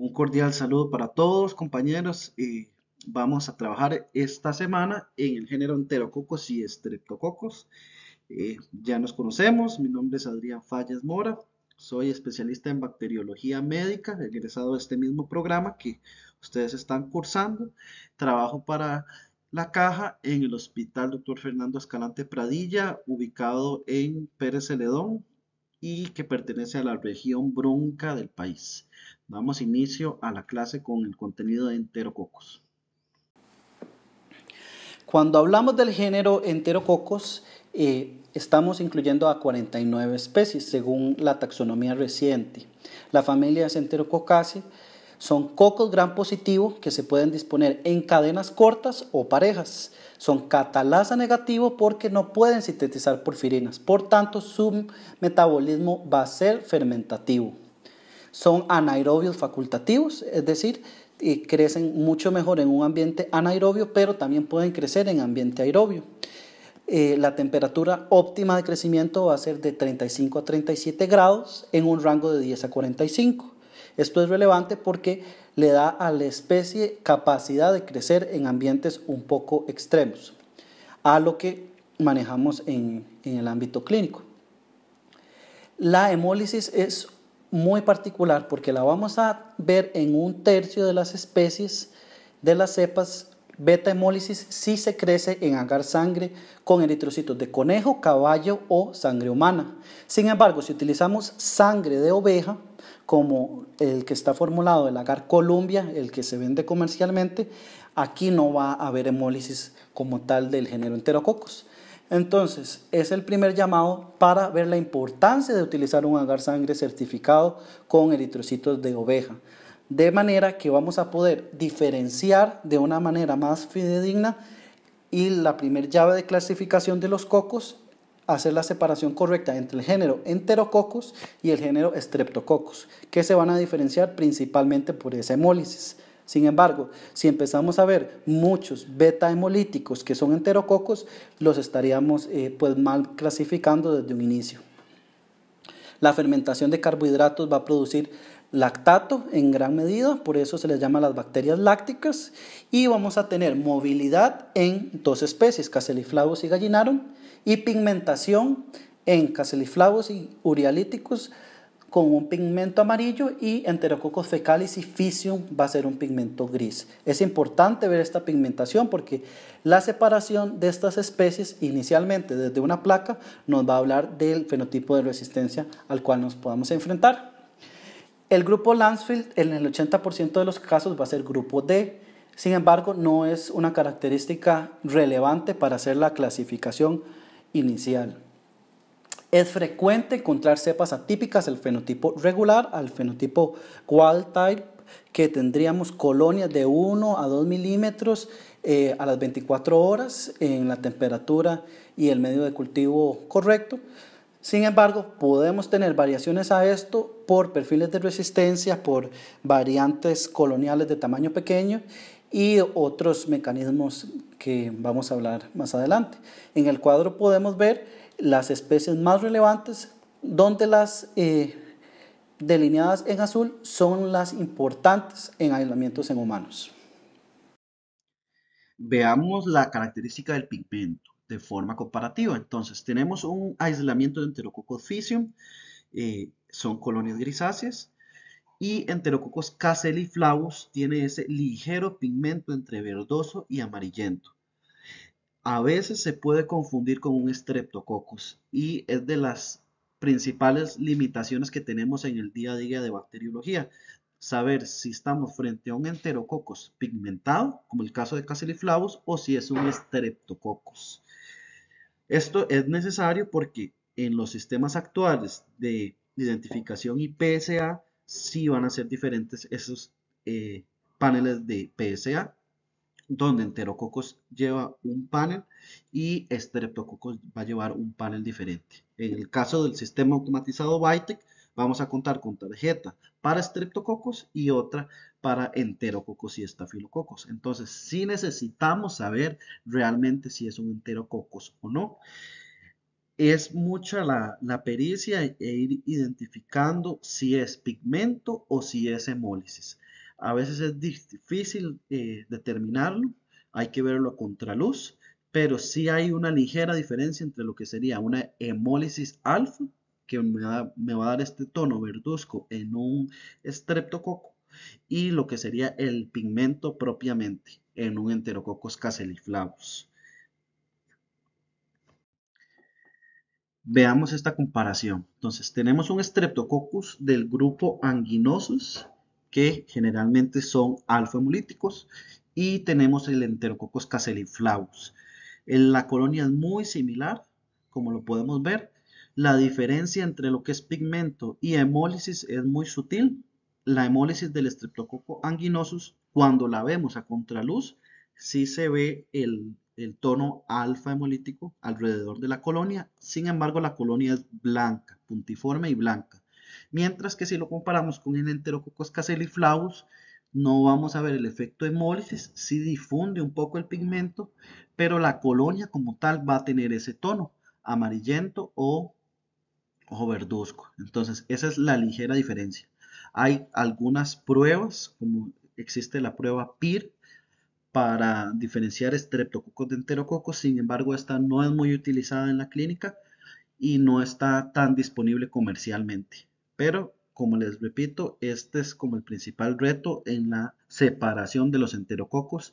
Un cordial saludo para todos compañeros. y vamos a trabajar esta semana en el género enterococos y estreptococos. Eh, ya nos conocemos, mi nombre es Adrián Falles Mora, soy especialista en bacteriología médica, egresado de este mismo programa que ustedes están cursando. Trabajo para la caja en el Hospital Dr. Fernando Escalante Pradilla, ubicado en Pérez Celedón y que pertenece a la región bronca del país. Damos inicio a la clase con el contenido de enterococos. Cuando hablamos del género enterococos, eh, estamos incluyendo a 49 especies según la taxonomía reciente. La familia es enterococaceae. Son cocos gran positivo que se pueden disponer en cadenas cortas o parejas. Son catalasa negativo porque no pueden sintetizar porfirinas. Por tanto, su metabolismo va a ser fermentativo son anaerobios facultativos, es decir, eh, crecen mucho mejor en un ambiente anaerobio, pero también pueden crecer en ambiente aerobio. Eh, la temperatura óptima de crecimiento va a ser de 35 a 37 grados en un rango de 10 a 45. Esto es relevante porque le da a la especie capacidad de crecer en ambientes un poco extremos, a lo que manejamos en, en el ámbito clínico. La hemólisis es muy particular porque la vamos a ver en un tercio de las especies de las cepas beta hemólisis si se crece en agar sangre con eritrocitos de conejo, caballo o sangre humana. Sin embargo, si utilizamos sangre de oveja, como el que está formulado el agar Columbia, el que se vende comercialmente, aquí no va a haber hemólisis como tal del género enterococos. Entonces, es el primer llamado para ver la importancia de utilizar un agar sangre certificado con eritrocitos de oveja. De manera que vamos a poder diferenciar de una manera más fidedigna y la primera llave de clasificación de los cocos, hacer la separación correcta entre el género enterococos y el género streptococos, que se van a diferenciar principalmente por esa hemólisis. Sin embargo, si empezamos a ver muchos beta hemolíticos que son enterococos, los estaríamos eh, pues, mal clasificando desde un inicio. La fermentación de carbohidratos va a producir lactato en gran medida, por eso se les llama las bacterias lácticas, y vamos a tener movilidad en dos especies, caseliflavos y gallinaron, y pigmentación en caseliflavos y Urealíticos con un pigmento amarillo y Enterococcus fecalis y Fisium va a ser un pigmento gris. Es importante ver esta pigmentación porque la separación de estas especies inicialmente desde una placa nos va a hablar del fenotipo de resistencia al cual nos podamos enfrentar. El grupo Lansfield en el 80% de los casos va a ser grupo D. Sin embargo, no es una característica relevante para hacer la clasificación inicial. Es frecuente encontrar cepas atípicas del fenotipo regular al fenotipo wild type, que tendríamos colonias de 1 a 2 milímetros eh, a las 24 horas en la temperatura y el medio de cultivo correcto. Sin embargo, podemos tener variaciones a esto por perfiles de resistencia, por variantes coloniales de tamaño pequeño y otros mecanismos que vamos a hablar más adelante. En el cuadro podemos ver las especies más relevantes, donde las eh, delineadas en azul son las importantes en aislamientos en humanos. Veamos la característica del pigmento de forma comparativa. Entonces, tenemos un aislamiento de Enterococcus physium, eh, son colonias grisáceas, y Enterococcus caseliflavus tiene ese ligero pigmento entre verdoso y amarillento a veces se puede confundir con un streptococcus y es de las principales limitaciones que tenemos en el día a día de bacteriología. Saber si estamos frente a un enterococcus pigmentado, como el caso de Caseliflavus, o si es un streptococcus. Esto es necesario porque en los sistemas actuales de identificación y PSA sí van a ser diferentes esos eh, paneles de PSA donde enterococos lleva un panel y estreptococos va a llevar un panel diferente. En el caso del sistema automatizado Vitec, vamos a contar con tarjeta para estreptococos y otra para enterococos y estafilococos. Entonces, si necesitamos saber realmente si es un enterococos o no. Es mucha la pericia e ir identificando si es pigmento o si es hemólisis a veces es difícil eh, determinarlo, hay que verlo a contraluz, pero sí hay una ligera diferencia entre lo que sería una hemólisis alfa, que me, va a dar este tono verduzco en un estreptococo y lo que sería el pigmento propiamente en un enterococcus caseliflavus. Veamos esta comparación. Entonces, tenemos un streptococcus del grupo Anguinosus, que generalmente son alfa-hemolíticos, y tenemos el Enterococcus caseliflaus. La colonia es muy similar, como lo podemos ver. La diferencia entre lo que es pigmento y hemólisis es muy sutil. La hemólisis del Streptococcus anginosus, cuando la vemos a contraluz, sí se ve el, el tono alfa hemolítico alrededor de la colonia. Sin embargo, la colonia es blanca, puntiforme y blanca. Mientras que si lo comparamos con el Enterococcus casseliflavus no vamos a ver el efecto hemólisis, sí difunde un poco el pigmento, pero la colonia como tal va a tener ese tono amarillento o o verduzco. Entonces, esa es la ligera diferencia. Hay algunas pruebas, como existe la prueba PIR, para diferenciar estreptococos de enterococos, sin embargo, esta no es muy utilizada en la clínica y no está tan disponible comercialmente. Pero, como les repito, este es como el principal reto en la separación de los enterococos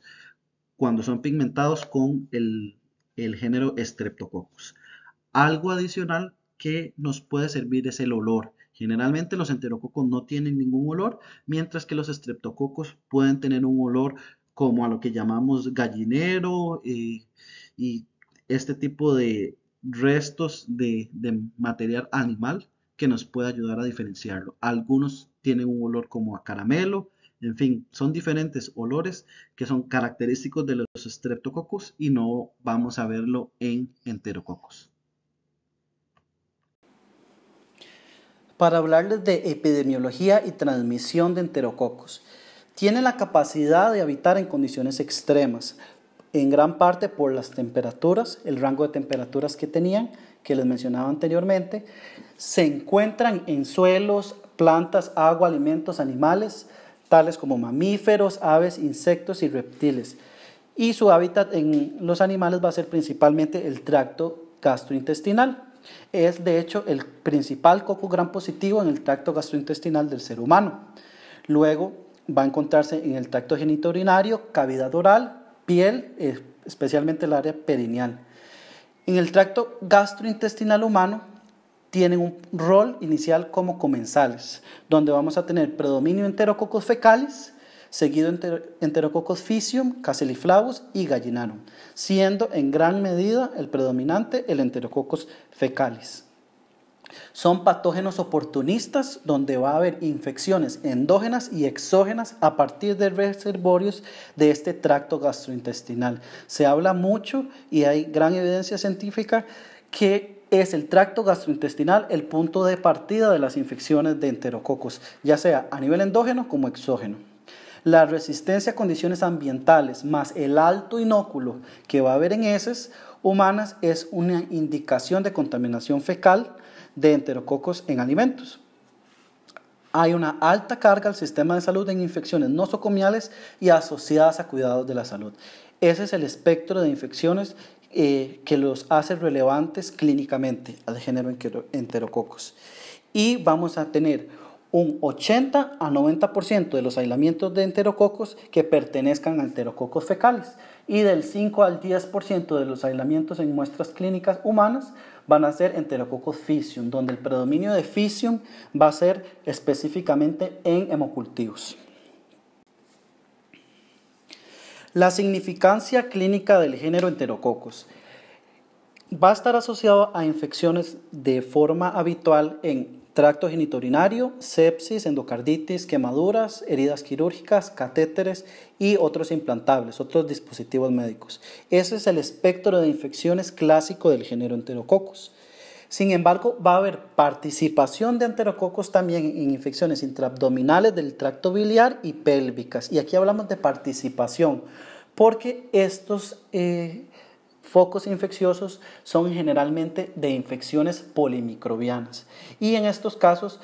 cuando son pigmentados con el, género estreptococos Algo adicional que nos puede servir es el olor. Generalmente los enterococos no tienen ningún olor, mientras que los estreptococos pueden tener un olor como a lo que llamamos gallinero y, este tipo de restos de material animal que nos puede ayudar a diferenciarlo. Algunos tienen un olor como a caramelo, en fin, son diferentes olores que son característicos de los streptococos y no vamos a verlo en enterococos. Para hablarles de epidemiología y transmisión de enterococos, tiene la capacidad de habitar en condiciones extremas, en gran parte por las temperaturas, el rango de temperaturas que tenían, que les mencionaba anteriormente, se encuentran en suelos, plantas, agua, alimentos, animales, tales como mamíferos, aves, insectos y reptiles. Y su hábitat en los animales va a ser principalmente el tracto gastrointestinal. Es de hecho el principal coco gran positivo en el tracto gastrointestinal del ser humano. Luego va a encontrarse en el tracto genitourinario, cavidad oral, piel, especialmente el área perineal. En el tracto gastrointestinal humano tienen un rol inicial como comensales, donde vamos a tener predominio enterococos fecalis, seguido enterococos fisium, caseliflavus y gallinarum, siendo en gran medida el predominante el enterococos fecalis. Son patógenos oportunistas donde va a haber infecciones endógenas y exógenas a partir de reservorios de este tracto gastrointestinal. Se habla mucho y hay gran evidencia científica que es el tracto gastrointestinal el punto de partida de las infecciones de enterococos, ya sea a nivel endógeno como exógeno. La resistencia a condiciones ambientales más el alto inóculo que va a haber en heces humanas es una indicación de contaminación fecal de enterococos en alimentos. Hay una alta carga al sistema de salud en infecciones nosocomiales y asociadas a cuidados de la salud. Ese es el espectro de infecciones eh, que los hace relevantes clínicamente al género enterococos. Y vamos a tener un 80 a 90% de los aislamientos de enterococos que pertenezcan a enterococos fecales y del 5 al 10% de los aislamientos en muestras clínicas humanas van a ser enterococos Fisium, donde el predominio de Fisium va a ser específicamente en hemocultivos. La significancia clínica del género enterococos va a estar asociado a infecciones de forma habitual en tracto genitorinario, sepsis, endocarditis, quemaduras, heridas quirúrgicas, catéteres y otros implantables, otros dispositivos médicos. Ese es el espectro de infecciones clásico del género enterococos. Sin embargo, va a haber participación de enterococos también en infecciones intraabdominales del tracto biliar y pélvicas. Y aquí hablamos de participación, porque estos eh, focos infecciosos son generalmente de infecciones polimicrobianas y en estos casos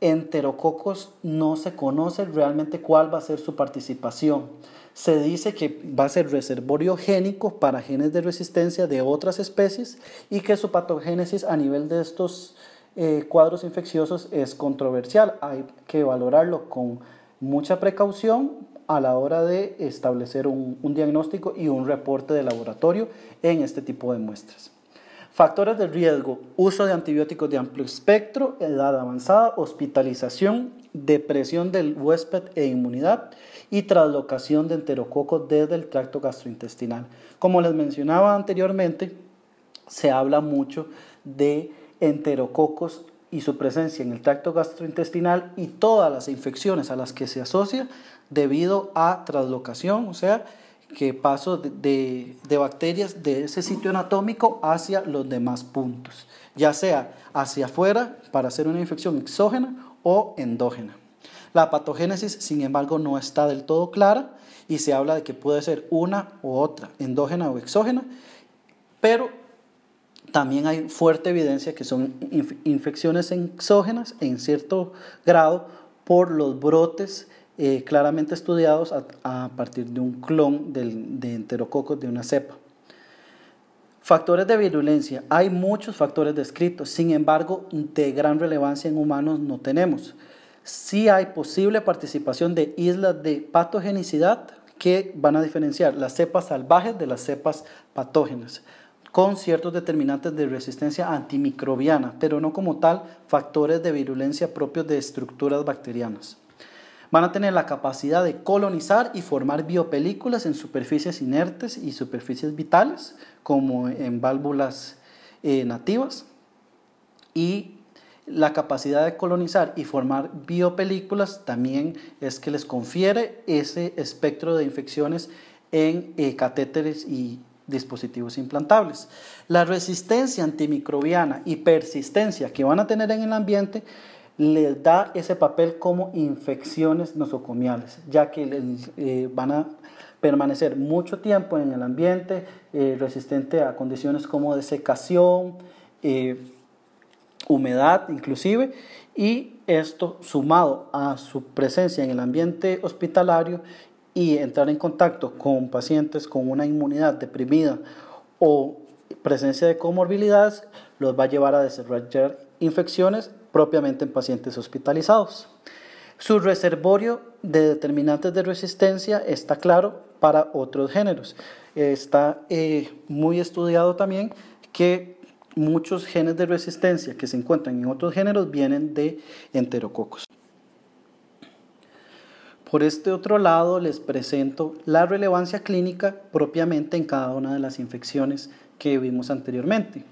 enterococos no se conoce realmente cuál va a ser su participación. Se dice que va a ser reservorio génico para genes de resistencia de otras especies y que su patogénesis a nivel de estos eh, cuadros infecciosos es controversial. Hay que valorarlo con mucha precaución a la hora de establecer un diagnóstico y un reporte de laboratorio en este tipo de muestras. Factores de riesgo, uso de antibióticos de amplio espectro, edad avanzada, hospitalización, depresión del huésped e inmunidad y traslocación de enterococos desde el tracto gastrointestinal. Como les mencionaba anteriormente, se habla mucho de enterococos y su presencia en el tracto gastrointestinal y todas las infecciones a las que se asocia debido a traslocación, o sea, que paso de, bacterias de ese sitio anatómico hacia los demás puntos, ya sea hacia afuera para hacer una infección exógena o endógena. La patogénesis, sin embargo, no está del todo clara y se habla de que puede ser una u otra, endógena o exógena, pero también hay fuerte evidencia que son infecciones exógenas en cierto grado por los brotes eh, claramente estudiados a, partir de un clon de enterococos de una cepa. Factores de virulencia. Hay muchos factores descritos, sin embargo, de gran relevancia en humanos no tenemos. Sí hay posible participación de islas de patogenicidad que van a diferenciar las cepas salvajes de las cepas patógenas, con ciertos determinantes de resistencia antimicrobiana, pero no como tal factores de virulencia propios de estructuras bacterianas. Van a tener la capacidad de colonizar y formar biopelículas en superficies inertes y superficies vitales, como en válvulas eh, nativas. Y la capacidad de colonizar y formar biopelículas también es que les confiere ese espectro de infecciones en eh, catéteres y dispositivos implantables. La resistencia antimicrobiana y persistencia que van a tener en el ambiente le da ese papel como infecciones nosocomiales, ya que eh, van a permanecer mucho tiempo en el ambiente, eh, resistente a condiciones como desecación... Eh, humedad inclusive, y esto sumado a su presencia en el ambiente hospitalario y entrar en contacto con pacientes con una inmunidad deprimida o presencia de comorbilidades, los va a llevar a desarrollar infecciones propiamente en pacientes hospitalizados. Su reservorio de determinantes de resistencia está claro para otros géneros. Está eh, muy estudiado también que muchos genes de resistencia que se encuentran en otros géneros vienen de enterococos. Por este otro lado les presento la relevancia clínica propiamente en cada una de las infecciones que vimos anteriormente.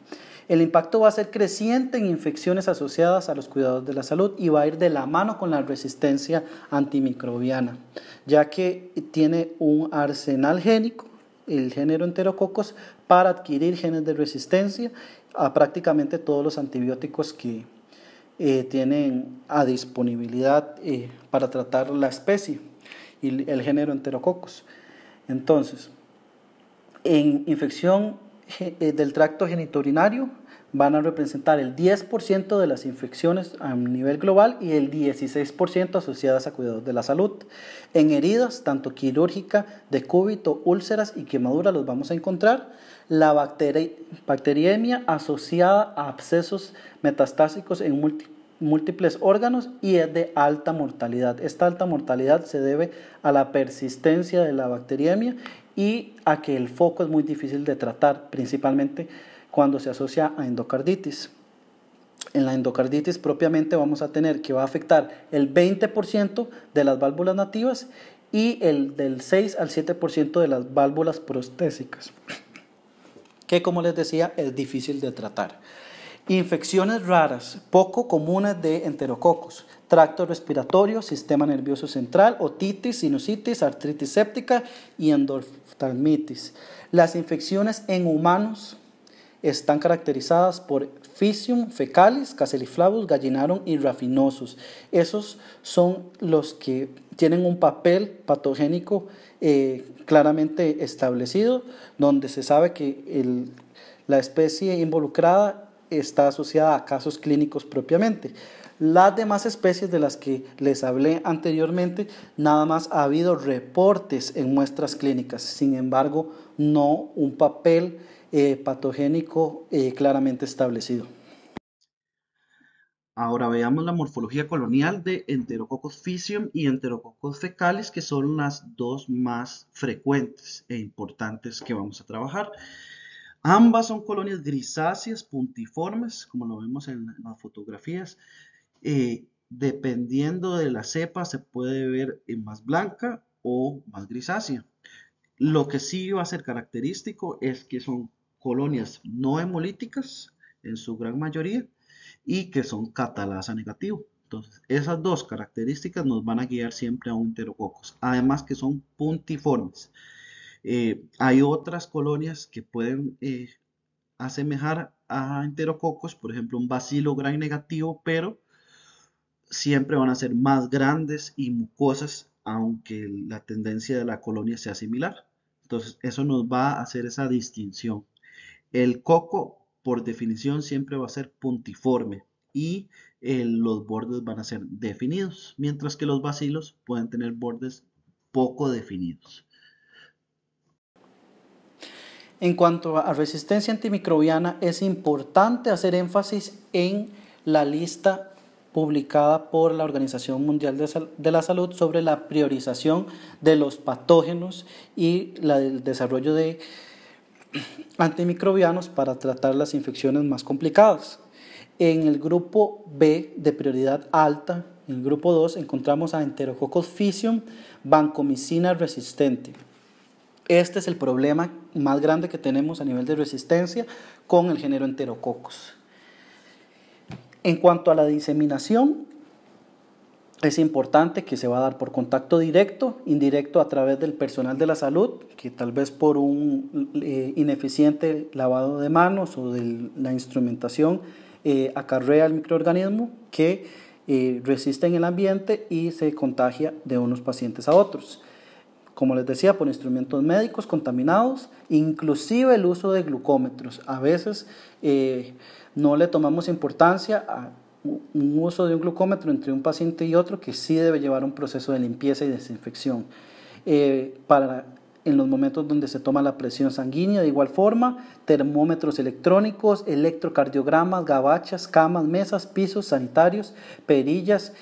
El impacto va a ser creciente en infecciones asociadas a los cuidados de la salud y va a ir de la mano con la resistencia antimicrobiana, ya que tiene un arsenal génico, el género enterococos, para adquirir genes de resistencia a prácticamente todos los antibióticos que eh, tienen a disponibilidad eh, para tratar la especie y el género enterococos. Entonces, en infección eh, eh, del tracto genitourinario van a representar el 10% de las infecciones a nivel global y el 16% asociadas a cuidados de la salud. En heridas, tanto quirúrgica, de cúbito, úlceras y quemaduras los vamos a encontrar. La bacteriemia asociada a abscesos metastásicos en múltiples órganos y es de alta mortalidad. Esta alta mortalidad se debe a la persistencia de la bacteriemia y a que el foco es muy difícil de tratar, principalmente cuando se asocia a endocarditis. En la endocarditis propiamente vamos a tener que va a afectar el 20% de las válvulas nativas y el del 6 al 7% de las válvulas prostésicas, que como les decía es difícil de tratar. Infecciones raras, poco comunes de enterococos tracto respiratorio, sistema nervioso central, otitis, sinusitis, artritis séptica y endoftalmitis. Las infecciones en humanos están caracterizadas por Fisium fecalis, Caseliflavus gallinarum y Raffinosus. Esos son los que tienen un papel patogénico eh, claramente establecido, donde se sabe que la especie involucrada está asociada a casos clínicos propiamente. Las demás especies de las que les hablé anteriormente, nada más ha habido reportes en muestras clínicas, sin embargo, no un papel eh, patogénico eh, claramente establecido. Ahora veamos la morfología colonial de Enterococcus physium y Enterococcus fecalis, que son las dos más frecuentes e importantes que vamos a trabajar. Ambas son colonias grisáceas, puntiformes, como lo vemos en las fotografías, eh, dependiendo de la cepa, se puede ver más blanca o más grisácea. Lo que sí va a ser característico es que son colonias no hemolíticas en su gran mayoría y que son catalasa negativo. Entonces, esas dos características nos van a guiar siempre a un enterococos. Además que son puntiformes. Eh, hay otras colonias que pueden eh, asemejar a enterococos, por ejemplo, un bacilo gran negativo, pero siempre van a ser más grandes y mucosas, aunque la tendencia de la colonia sea similar. Entonces, eso nos va a hacer esa distinción. El coco, por definición, siempre va a ser puntiforme y eh, los bordes van a ser definidos, mientras que los bacilos pueden tener bordes poco definidos. En cuanto a resistencia antimicrobiana, es importante hacer énfasis en la lista publicada por la Organización Mundial de la Salud sobre la priorización de los patógenos y el desarrollo de antimicrobianos para tratar las infecciones más complicadas. En el grupo B de prioridad alta, en el grupo 2, encontramos a Enterococcus fission, vancomicina resistente. Este es el problema más grande que tenemos a nivel de resistencia con el género Enterococcus. En cuanto a la diseminación, es importante que se va a dar por contacto directo, indirecto a través del personal de la salud, que tal vez por un eh, ineficiente lavado de manos o de la instrumentación eh, acarrea el microorganismo que eh, resiste en el ambiente y se contagia de unos pacientes a otros. Como les decía, por instrumentos médicos contaminados, inclusive el uso de glucómetros. A veces no le tomamos importancia a un uso de un glucómetro entre un paciente y otro que sí debe llevar un proceso de limpieza y desinfección. Eh, para en los momentos donde se toma la presión sanguínea, de igual forma, termómetros electrónicos, electrocardiogramas, gabachas, camas, mesas, pisos sanitarios, perillas.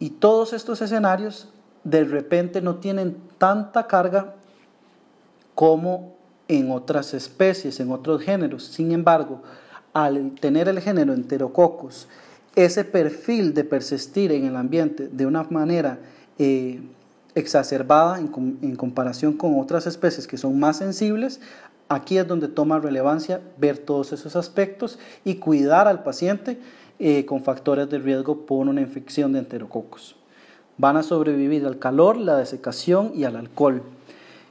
Y todos estos escenarios de repente no tienen tanta carga como en otras especies, en otros géneros. Sin embargo, al tener el género enterococos, ese perfil de persistir en el ambiente de una manera eh, exacerbada en, comparación con otras especies que son más sensibles, aquí es donde toma relevancia ver todos esos aspectos y cuidar al paciente eh, con factores de riesgo por una infección de enterococos. Van a sobrevivir al calor, la desecación y al alcohol.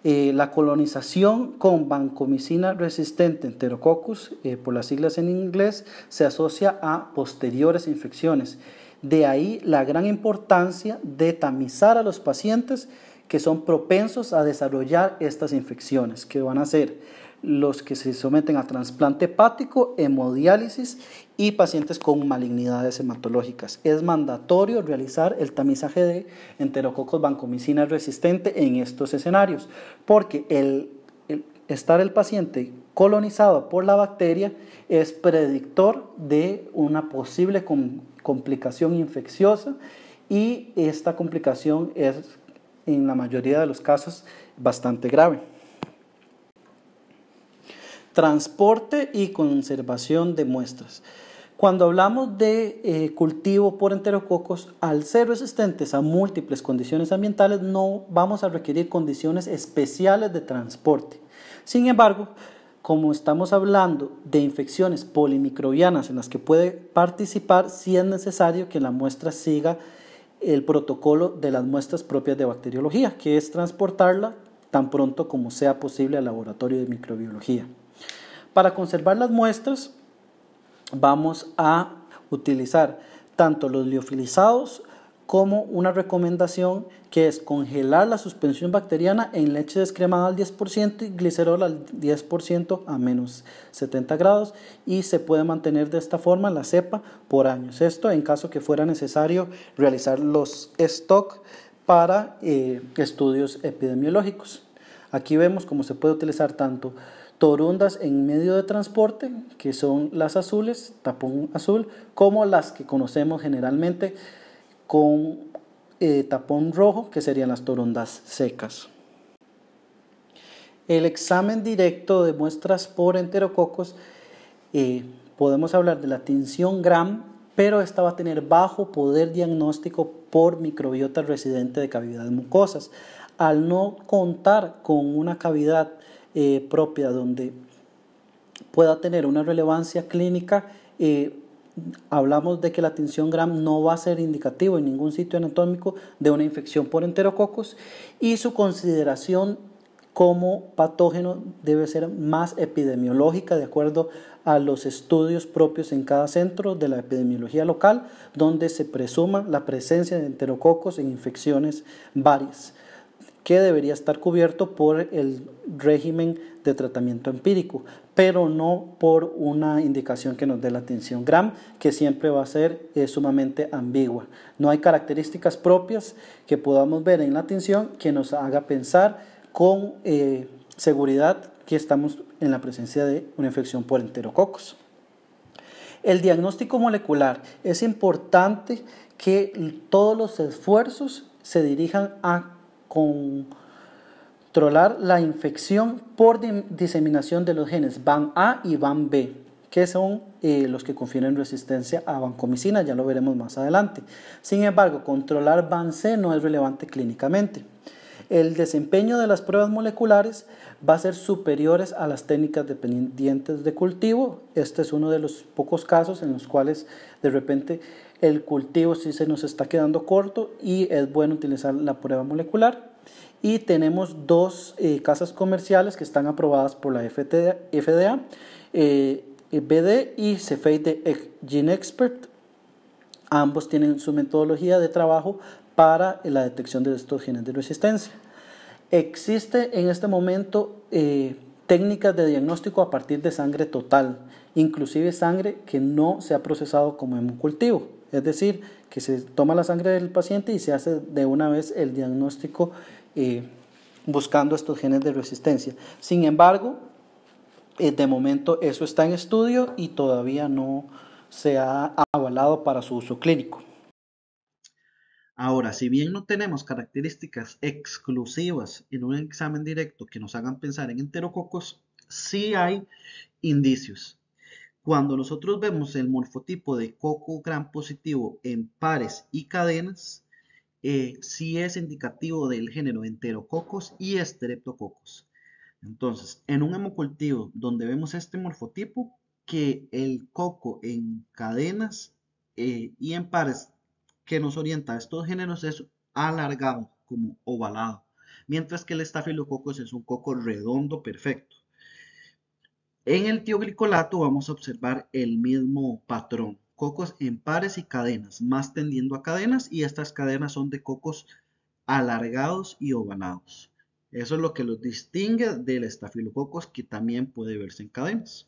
Eh, la colonización con vancomicina resistente enterococcus, eh, por las siglas en inglés, se asocia a posteriores infecciones. De ahí la gran importancia de tamizar a los pacientes que son propensos a desarrollar estas infecciones, que van a ser los que se someten a trasplante hepático, hemodiálisis y pacientes con malignidades hematológicas. Es mandatorio realizar el tamizaje de enterococos vancomicina resistente en estos escenarios, porque el, estar el paciente colonizado por la bacteria es predictor de una posible complicación infecciosa y esta complicación es en la mayoría de los casos bastante grave. Transporte y conservación de muestras. Cuando hablamos de eh, cultivo por enterococos, al ser resistentes a múltiples condiciones ambientales, no vamos a requerir condiciones especiales de transporte. Sin embargo, como estamos hablando de infecciones polimicrobianas en las que puede participar, sí es necesario que la muestra siga el protocolo de las muestras propias de bacteriología, que es transportarla tan pronto como sea posible al laboratorio de microbiología. Para conservar las muestras, vamos a utilizar tanto los liofilizados como una recomendación que es congelar la suspensión bacteriana en leche descremada al 10% y glicerol al 10% a menos 70 grados y se puede mantener de esta forma la cepa por años. Esto en caso que fuera necesario realizar los stock para eh, estudios epidemiológicos. Aquí vemos cómo se puede utilizar tanto torondas en medio de transporte, que son las azules, tapón azul, como las que conocemos generalmente con eh, tapón rojo, que serían las torondas secas. El examen directo de muestras por enterococos, eh, podemos hablar de la tinción gram, pero esta va a tener bajo poder diagnóstico por microbiota residente de cavidades mucosas. Al no contar con una cavidad eh, propia donde pueda tener una relevancia clínica, eh, hablamos de que la tensión gram no va a ser indicativo en ningún sitio anatómico de una infección por enterococos y su consideración como patógeno debe ser más epidemiológica de acuerdo a los estudios propios en cada centro de la epidemiología local donde se presuma la presencia de enterococos en infecciones varias que debería estar cubierto por el régimen de tratamiento empírico, pero no por una indicación que nos dé la atención GRAM, que siempre va a ser sumamente ambigua. No hay características propias que podamos ver en la atención que nos haga pensar con eh, seguridad que estamos en la presencia de una infección por enterococos. El diagnóstico molecular es importante que todos los esfuerzos se dirijan a controlar la infección por diseminación de los genes van A y van B, que son eh, los que confieren resistencia a vancomicina, ya lo veremos más adelante. Sin embargo, controlar van C no es relevante clínicamente el desempeño de las pruebas moleculares va a ser superiores a las técnicas dependientes de cultivo. Este es uno de los pocos casos en los cuales de repente el cultivo sí se nos está quedando corto y es bueno utilizar la prueba molecular. Y tenemos dos eh, casas comerciales que están aprobadas por la FDA, eh, eh, BD y Cepheid de Expert. Ambos tienen su metodología de trabajo para la detección de estos genes de resistencia. Existe en este momento eh, técnicas de diagnóstico a partir de sangre total, inclusive sangre que no se ha procesado como en cultivo, es decir, que se toma la sangre del paciente y se hace de una vez el diagnóstico eh, buscando estos genes de resistencia. Sin embargo, eh, de momento eso está en estudio y todavía no se ha avalado para su uso clínico. Ahora, si bien no tenemos características exclusivas en un examen directo que nos hagan pensar en enterococos, sí hay indicios. Cuando nosotros vemos el morfotipo de coco gran positivo en pares y cadenas, eh, sí es indicativo del género enterococos y estreptococos. Entonces, en un hemocultivo donde vemos este morfotipo, que el coco en cadenas eh, y en pares que nos orienta a estos géneros es alargado, como ovalado, mientras que el estafilococos es un coco redondo perfecto. En el tioglicolato vamos a observar el mismo patrón, cocos en pares y cadenas, más tendiendo a cadenas y estas cadenas son de cocos alargados y ovalados. Eso es lo que los distingue del estafilococos que también puede verse en cadenas.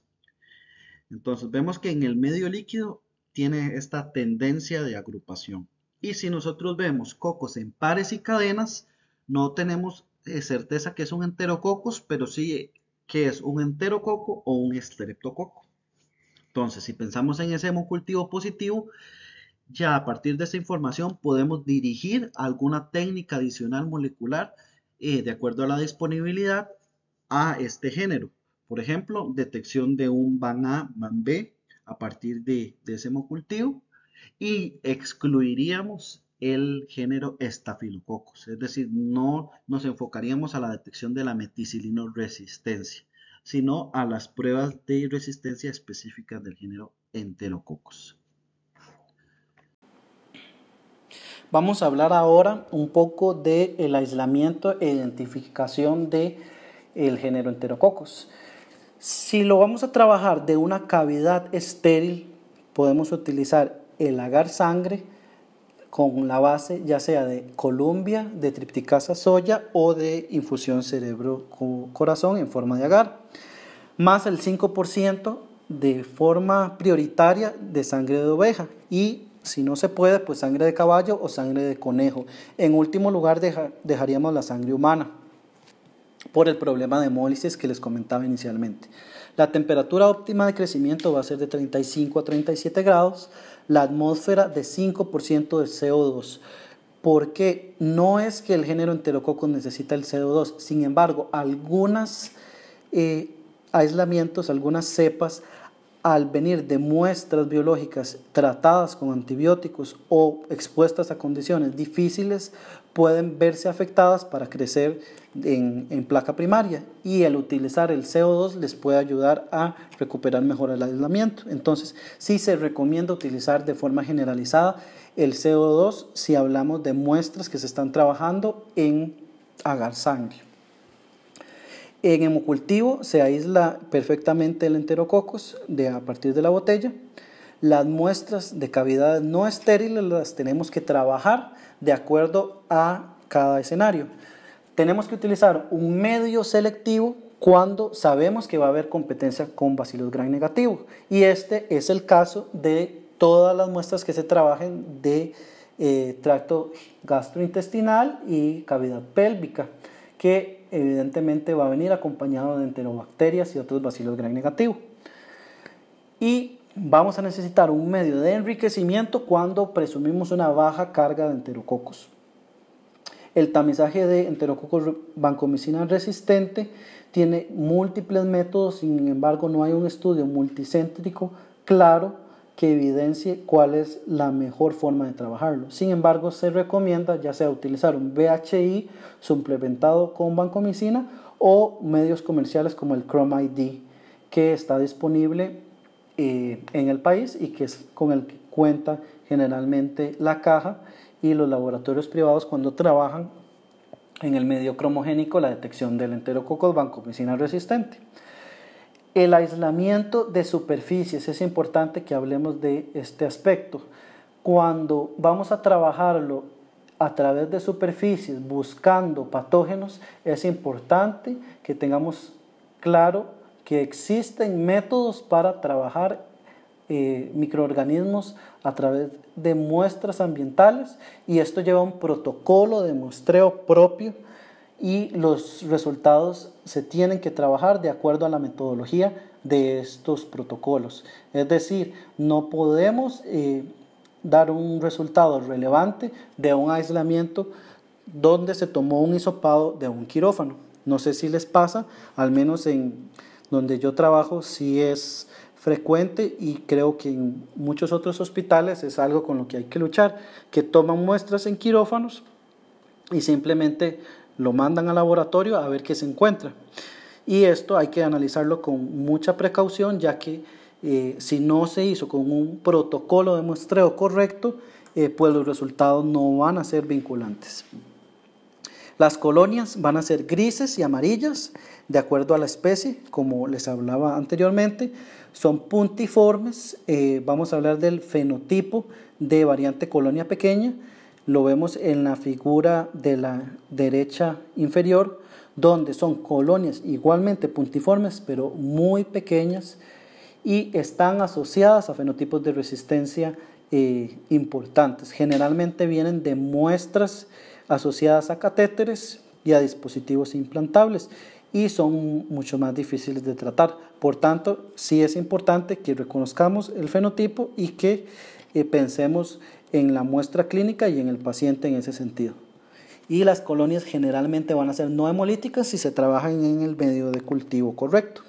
Entonces vemos que en el medio líquido tiene esta tendencia de agrupación. Y si nosotros vemos cocos en pares y cadenas, no tenemos eh, certeza que es un enterococos, pero sí que es un enterococo o un estreptococo. Entonces, si pensamos en ese hemocultivo positivo, ya a partir de esa información podemos dirigir alguna técnica adicional molecular eh, de acuerdo a la disponibilidad a este género. Por ejemplo, detección de un ban A, ban B a partir de, de ese hemocultivo y excluiríamos el género estafilococos, es decir, no nos enfocaríamos a la detección de la meticilinoresistencia, sino a las pruebas de resistencia específicas del género enterococos. Vamos a hablar ahora un poco del el aislamiento e identificación del el género enterococos. Si lo vamos a trabajar de una cavidad estéril, podemos utilizar el agar sangre con la base ya sea de columbia, de tripticasa soya o de infusión cerebro-corazón en forma de agar, más el 5% de forma prioritaria de sangre de oveja y si no se puede, pues sangre de caballo o sangre de conejo. En último lugar, dejaríamos la sangre humana por el problema de hemólisis que les comentaba inicialmente. La temperatura óptima de crecimiento va a ser de 35 a 37 grados la atmósfera de 5% de CO2 porque no es que el género enterococos necesita el CO2, sin embargo, algunos eh, aislamientos, algunas cepas, al venir de muestras biológicas tratadas con antibióticos o expuestas a condiciones difíciles, pueden verse afectadas para crecer en, placa primaria y el utilizar el CO2 les puede ayudar a recuperar mejor el aislamiento. Entonces, sí se recomienda utilizar de forma generalizada el CO2 si hablamos de muestras que se están trabajando en agar sangre. En hemocultivo se aísla perfectamente el enterococos de, a partir de la botella. Las muestras de cavidades no estériles las tenemos que trabajar de acuerdo a cada escenario. Tenemos que utilizar un medio selectivo cuando sabemos que va a haber competencia con bacilos gran negativo. Y este es el caso de todas las muestras que se trabajen de eh, tracto gastrointestinal y cavidad pélvica, que evidentemente va a venir acompañado de enterobacterias y otros bacilos gran negativo. Y vamos a necesitar un medio de enriquecimiento cuando presumimos una baja carga de enterococos. El tamizaje de enterococos vancomicina resistente tiene múltiples métodos, sin embargo no hay un estudio multicéntrico claro que evidencie cuál es la mejor forma de trabajarlo. Sin embargo, se recomienda ya sea utilizar un BHI suplementado con vancomicina o medios comerciales como el Chrome ID que está disponible eh, en el país y que es con el que cuenta generalmente la caja y los laboratorios privados cuando trabajan en el medio cromogénico la detección del enterococos vancomicina resistente. El aislamiento de superficies es importante que hablemos de este aspecto. Cuando vamos a trabajarlo a través de superficies buscando patógenos, es importante que tengamos claro que existen métodos para trabajar eh, microorganismos a través de muestras ambientales y esto lleva un protocolo de muestreo propio y los resultados se tienen que trabajar de acuerdo a la metodología de estos protocolos. Es decir, no podemos eh, dar un resultado relevante de un aislamiento donde se tomó un hisopado de un quirófano. No sé si les pasa, al menos en donde yo trabajo sí es frecuente y creo que en muchos otros hospitales es algo con lo que hay que luchar, que toman muestras en quirófanos y simplemente lo mandan al laboratorio a ver qué se encuentra. Y esto hay que analizarlo con mucha precaución, ya que eh, si no se hizo con un protocolo de muestreo correcto, eh, pues los resultados no van a ser vinculantes. Las colonias van a ser grises y amarillas, de acuerdo a la especie, como les hablaba anteriormente. Son puntiformes, eh, vamos a hablar del fenotipo de variante colonia pequeña, lo vemos en la figura de la derecha inferior, donde son colonias igualmente puntiformes, pero muy pequeñas, y están asociadas a fenotipos de resistencia eh, importantes. Generalmente vienen de muestras asociadas a catéteres y a dispositivos implantables y son mucho más difíciles de tratar. Por tanto, sí es importante que reconozcamos el fenotipo y que eh, pensemos en la muestra clínica y en el paciente en ese sentido. Y las colonias generalmente van a ser no hemolíticas si se trabajan en el medio de cultivo correcto.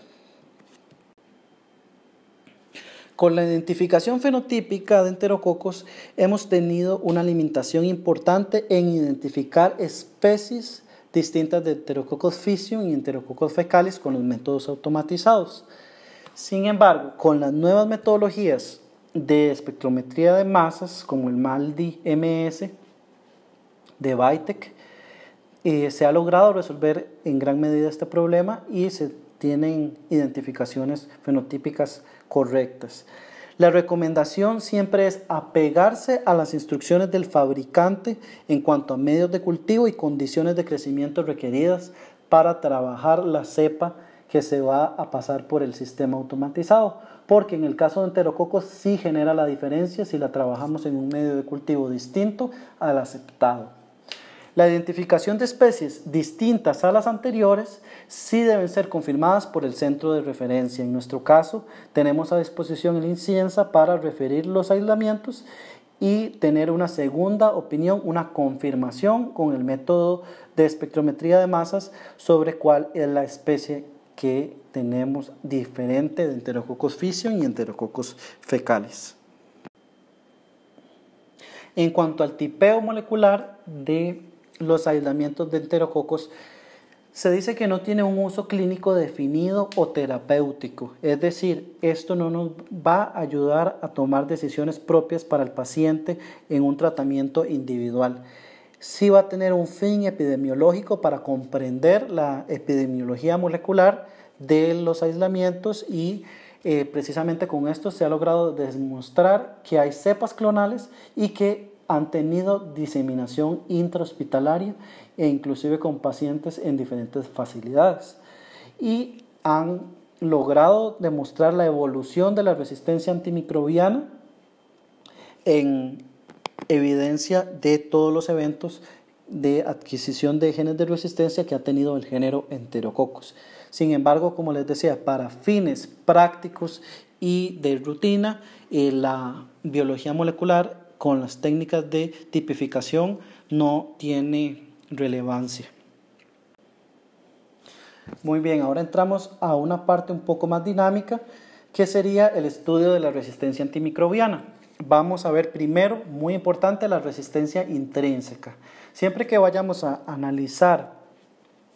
Con la identificación fenotípica de enterococos hemos tenido una limitación importante en identificar especies distintas de enterococos fisium y enterococos fecalis con los métodos automatizados. Sin embargo, con las nuevas metodologías de espectrometría de masas como el MALDI-MS de Vitec, eh, se ha logrado resolver en gran medida este problema y se tienen identificaciones fenotípicas correctas. La recomendación siempre es apegarse a las instrucciones del fabricante en cuanto a medios de cultivo y condiciones de crecimiento requeridas para trabajar la cepa que se va a pasar por el sistema automatizado, porque en el caso de enterococos sí genera la diferencia si la trabajamos en un medio de cultivo distinto al aceptado. La identificación de especies distintas a las anteriores sí deben ser confirmadas por el centro de referencia. En nuestro caso, tenemos a disposición el INCIENSA para referir los aislamientos y tener una segunda opinión, una confirmación con el método de espectrometría de masas sobre cuál es la especie que tenemos diferente de Enterococcus fission y Enterococcus fecales. En cuanto al tipeo molecular de los aislamientos de enterococos, se dice que no tiene un uso clínico definido o terapéutico, es decir, esto no nos va a ayudar a tomar decisiones propias para el paciente en un tratamiento individual. Sí va a tener un fin epidemiológico para comprender la epidemiología molecular de los aislamientos y eh, precisamente con esto se ha logrado demostrar que hay cepas clonales y que han tenido diseminación intrahospitalaria e inclusive con pacientes en diferentes facilidades y han logrado demostrar la evolución de la resistencia antimicrobiana en evidencia de todos los eventos de adquisición de genes de resistencia que ha tenido el género enterococos. Sin embargo, como les decía, para fines prácticos y de rutina, eh, la biología molecular con las técnicas de tipificación no tiene relevancia. Muy bien, ahora entramos a una parte un poco más dinámica que sería el estudio de la resistencia antimicrobiana. Vamos a ver primero, muy importante, la resistencia intrínseca. Siempre que vayamos a analizar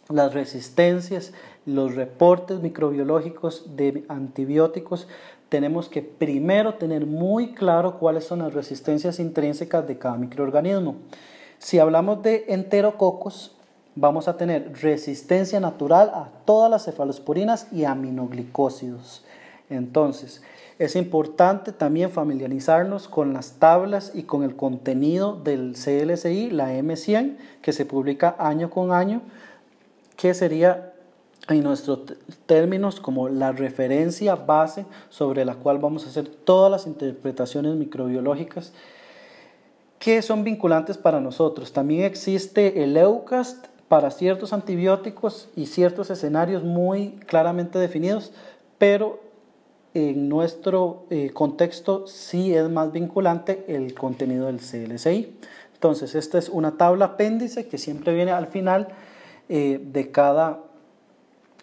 las resistencias, los reportes microbiológicos de antibióticos, tenemos que primero tener muy claro cuáles son las resistencias intrínsecas de cada microorganismo. Si hablamos de enterococos, vamos a tener resistencia natural a todas las cefalosporinas y aminoglicósidos. Entonces, es importante también familiarizarnos con las tablas y con el contenido del CLSI, la M100, que se publica año con año, que sería en nuestros términos como la referencia base sobre la cual vamos a hacer todas las interpretaciones microbiológicas que son vinculantes para nosotros. También existe el EUCAST para ciertos antibióticos y ciertos escenarios muy claramente definidos, pero en nuestro eh, contexto sí es más vinculante el contenido del CLCI. Entonces, esta es una tabla apéndice que siempre viene al final eh, de cada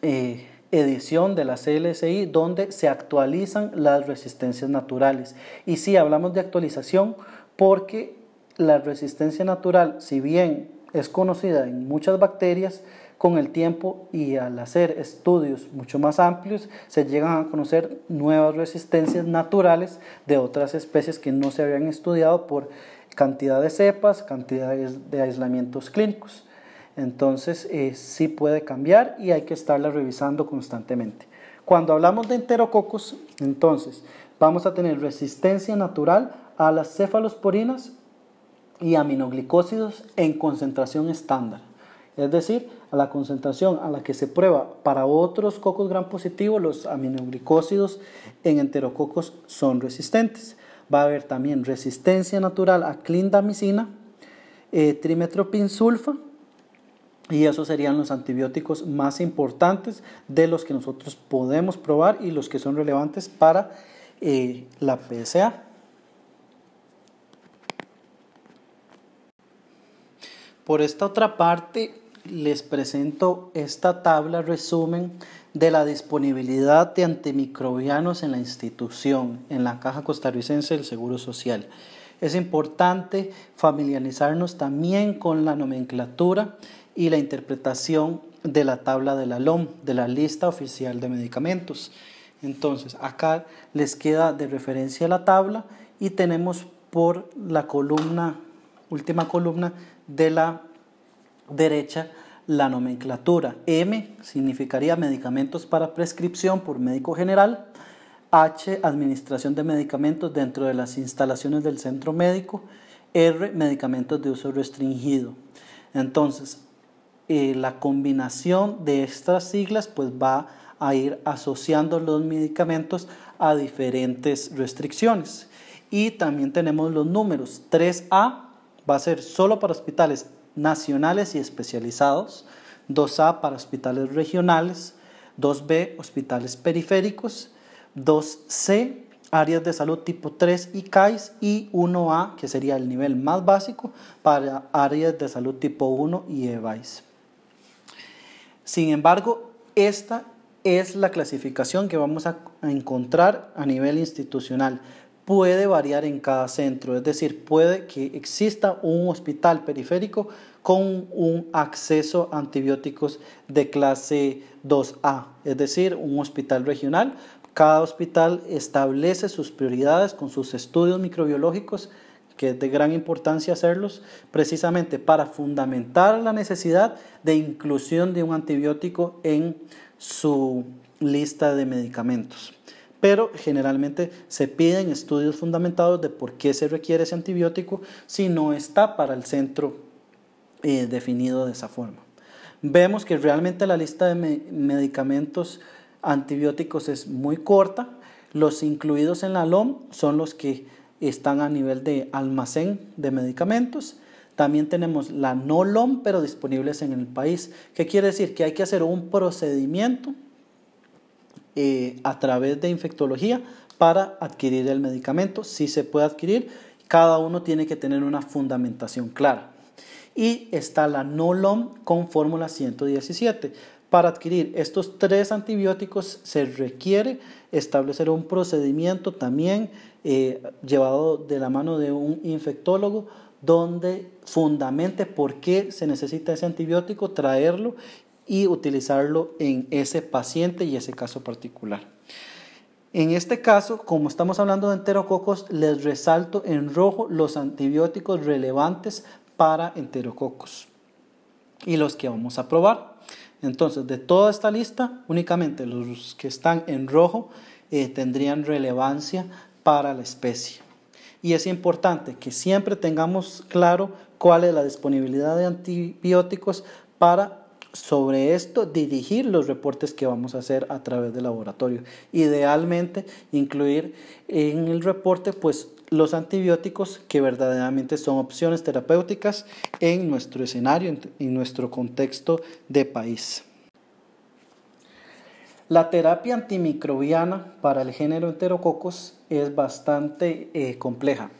eh, edición de la CLSI donde se actualizan las resistencias naturales. Y si hablamos de actualización porque la resistencia natural, si bien es conocida en muchas bacterias, con el tiempo y al hacer estudios mucho más amplios, se llegan a conocer nuevas resistencias naturales de otras especies que no se habían estudiado por cantidad de cepas, cantidad de aislamientos clínicos. Entonces eh, sí puede cambiar y hay que estarla revisando constantemente. Cuando hablamos de enterococos, entonces vamos a tener resistencia natural a las cefalosporinas y aminoglicósidos en concentración estándar. Es decir, a la concentración a la que se prueba para otros cocos gran positivos, los aminoglicósidos en enterococos son resistentes. Va a haber también resistencia natural a clindamicina, eh, trimetropinsulfa y esos serían los antibióticos más importantes de los que nosotros podemos probar y los que son relevantes para eh, la PSA. Por esta otra parte, les presento esta tabla resumen de la disponibilidad de antimicrobianos en la institución, en la Caja Costarricense del Seguro Social. Es importante familiarizarnos también con la nomenclatura y la interpretación de la tabla de la LOM, de la lista oficial de medicamentos. Entonces, acá les queda de referencia la tabla y tenemos por la columna, última columna de la derecha, la nomenclatura. M significaría medicamentos para prescripción por médico general. H, administración de medicamentos dentro de las instalaciones del centro médico. R, medicamentos de uso restringido. Entonces, eh, la combinación de estas siglas pues va a ir asociando los medicamentos a diferentes restricciones. Y también tenemos los números 3A va a ser solo para hospitales nacionales y especializados, 2A para hospitales regionales, 2B hospitales periféricos, 2C áreas de salud tipo 3 y CAIS y 1A que sería el nivel más básico para áreas de salud tipo 1 y EVAIS. Sin embargo, esta es la clasificación que vamos a encontrar a nivel institucional. Puede variar en cada centro, es decir, puede que exista un hospital periférico con un acceso a antibióticos de clase 2A, es decir, un hospital regional. Cada hospital establece sus prioridades con sus estudios microbiológicos que es de gran importancia hacerlos, precisamente para fundamentar la necesidad de inclusión de un antibiótico en su lista de medicamentos. Pero generalmente se piden estudios fundamentados de por qué se requiere ese antibiótico si no está para el centro eh, definido de esa forma. Vemos que realmente la lista de medicamentos antibióticos es muy corta. Los incluidos en la LOM son los que están a nivel de almacén de medicamentos. También tenemos la Nolom, pero disponibles en el país. ¿Qué quiere decir? Que hay que hacer un procedimiento eh, a través de infectología para adquirir el medicamento. Si se puede adquirir, cada uno tiene que tener una fundamentación clara. Y está la Nolom con fórmula 117. Para adquirir estos tres antibióticos se requiere establecer un procedimiento también eh, llevado de la mano de un infectólogo donde fundamente por qué se necesita ese antibiótico, traerlo y utilizarlo en ese paciente y ese caso particular. En este caso, como estamos hablando de enterococos, les resalto en rojo los antibióticos relevantes para enterococos y los que vamos a probar. Entonces, de toda esta lista, únicamente los que están en rojo eh, tendrían relevancia para la especie. Y es importante que siempre tengamos claro cuál es la disponibilidad de antibióticos para sobre esto dirigir los reportes que vamos a hacer a través del laboratorio. Idealmente incluir en el reporte pues los antibióticos que verdaderamente son opciones terapéuticas en nuestro escenario, en nuestro contexto de país. La terapia antimicrobiana para el género enterococos es bastante eh, compleja.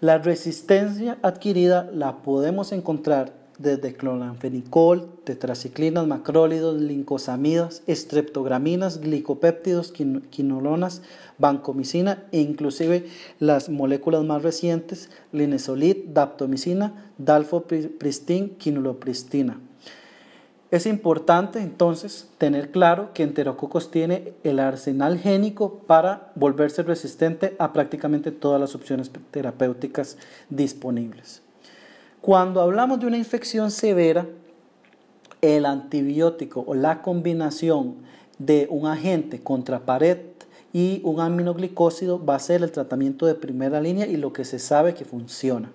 La resistencia adquirida la podemos encontrar desde clonanfenicol, tetraciclinas, macrólidos, lincosamidas, estreptograminas, glicopéptidos, quinolonas, vancomicina e inclusive las moléculas más recientes, linesolid, daptomicina, dalfopristin, quinolopristina. Es importante entonces tener claro que Enterococos tiene el arsenal génico para volverse resistente a prácticamente todas las opciones terapéuticas disponibles. Cuando hablamos de una infección severa, el antibiótico o la combinación de un agente contra pared y un aminoglicósido va a ser el tratamiento de primera línea y lo que se sabe que funciona.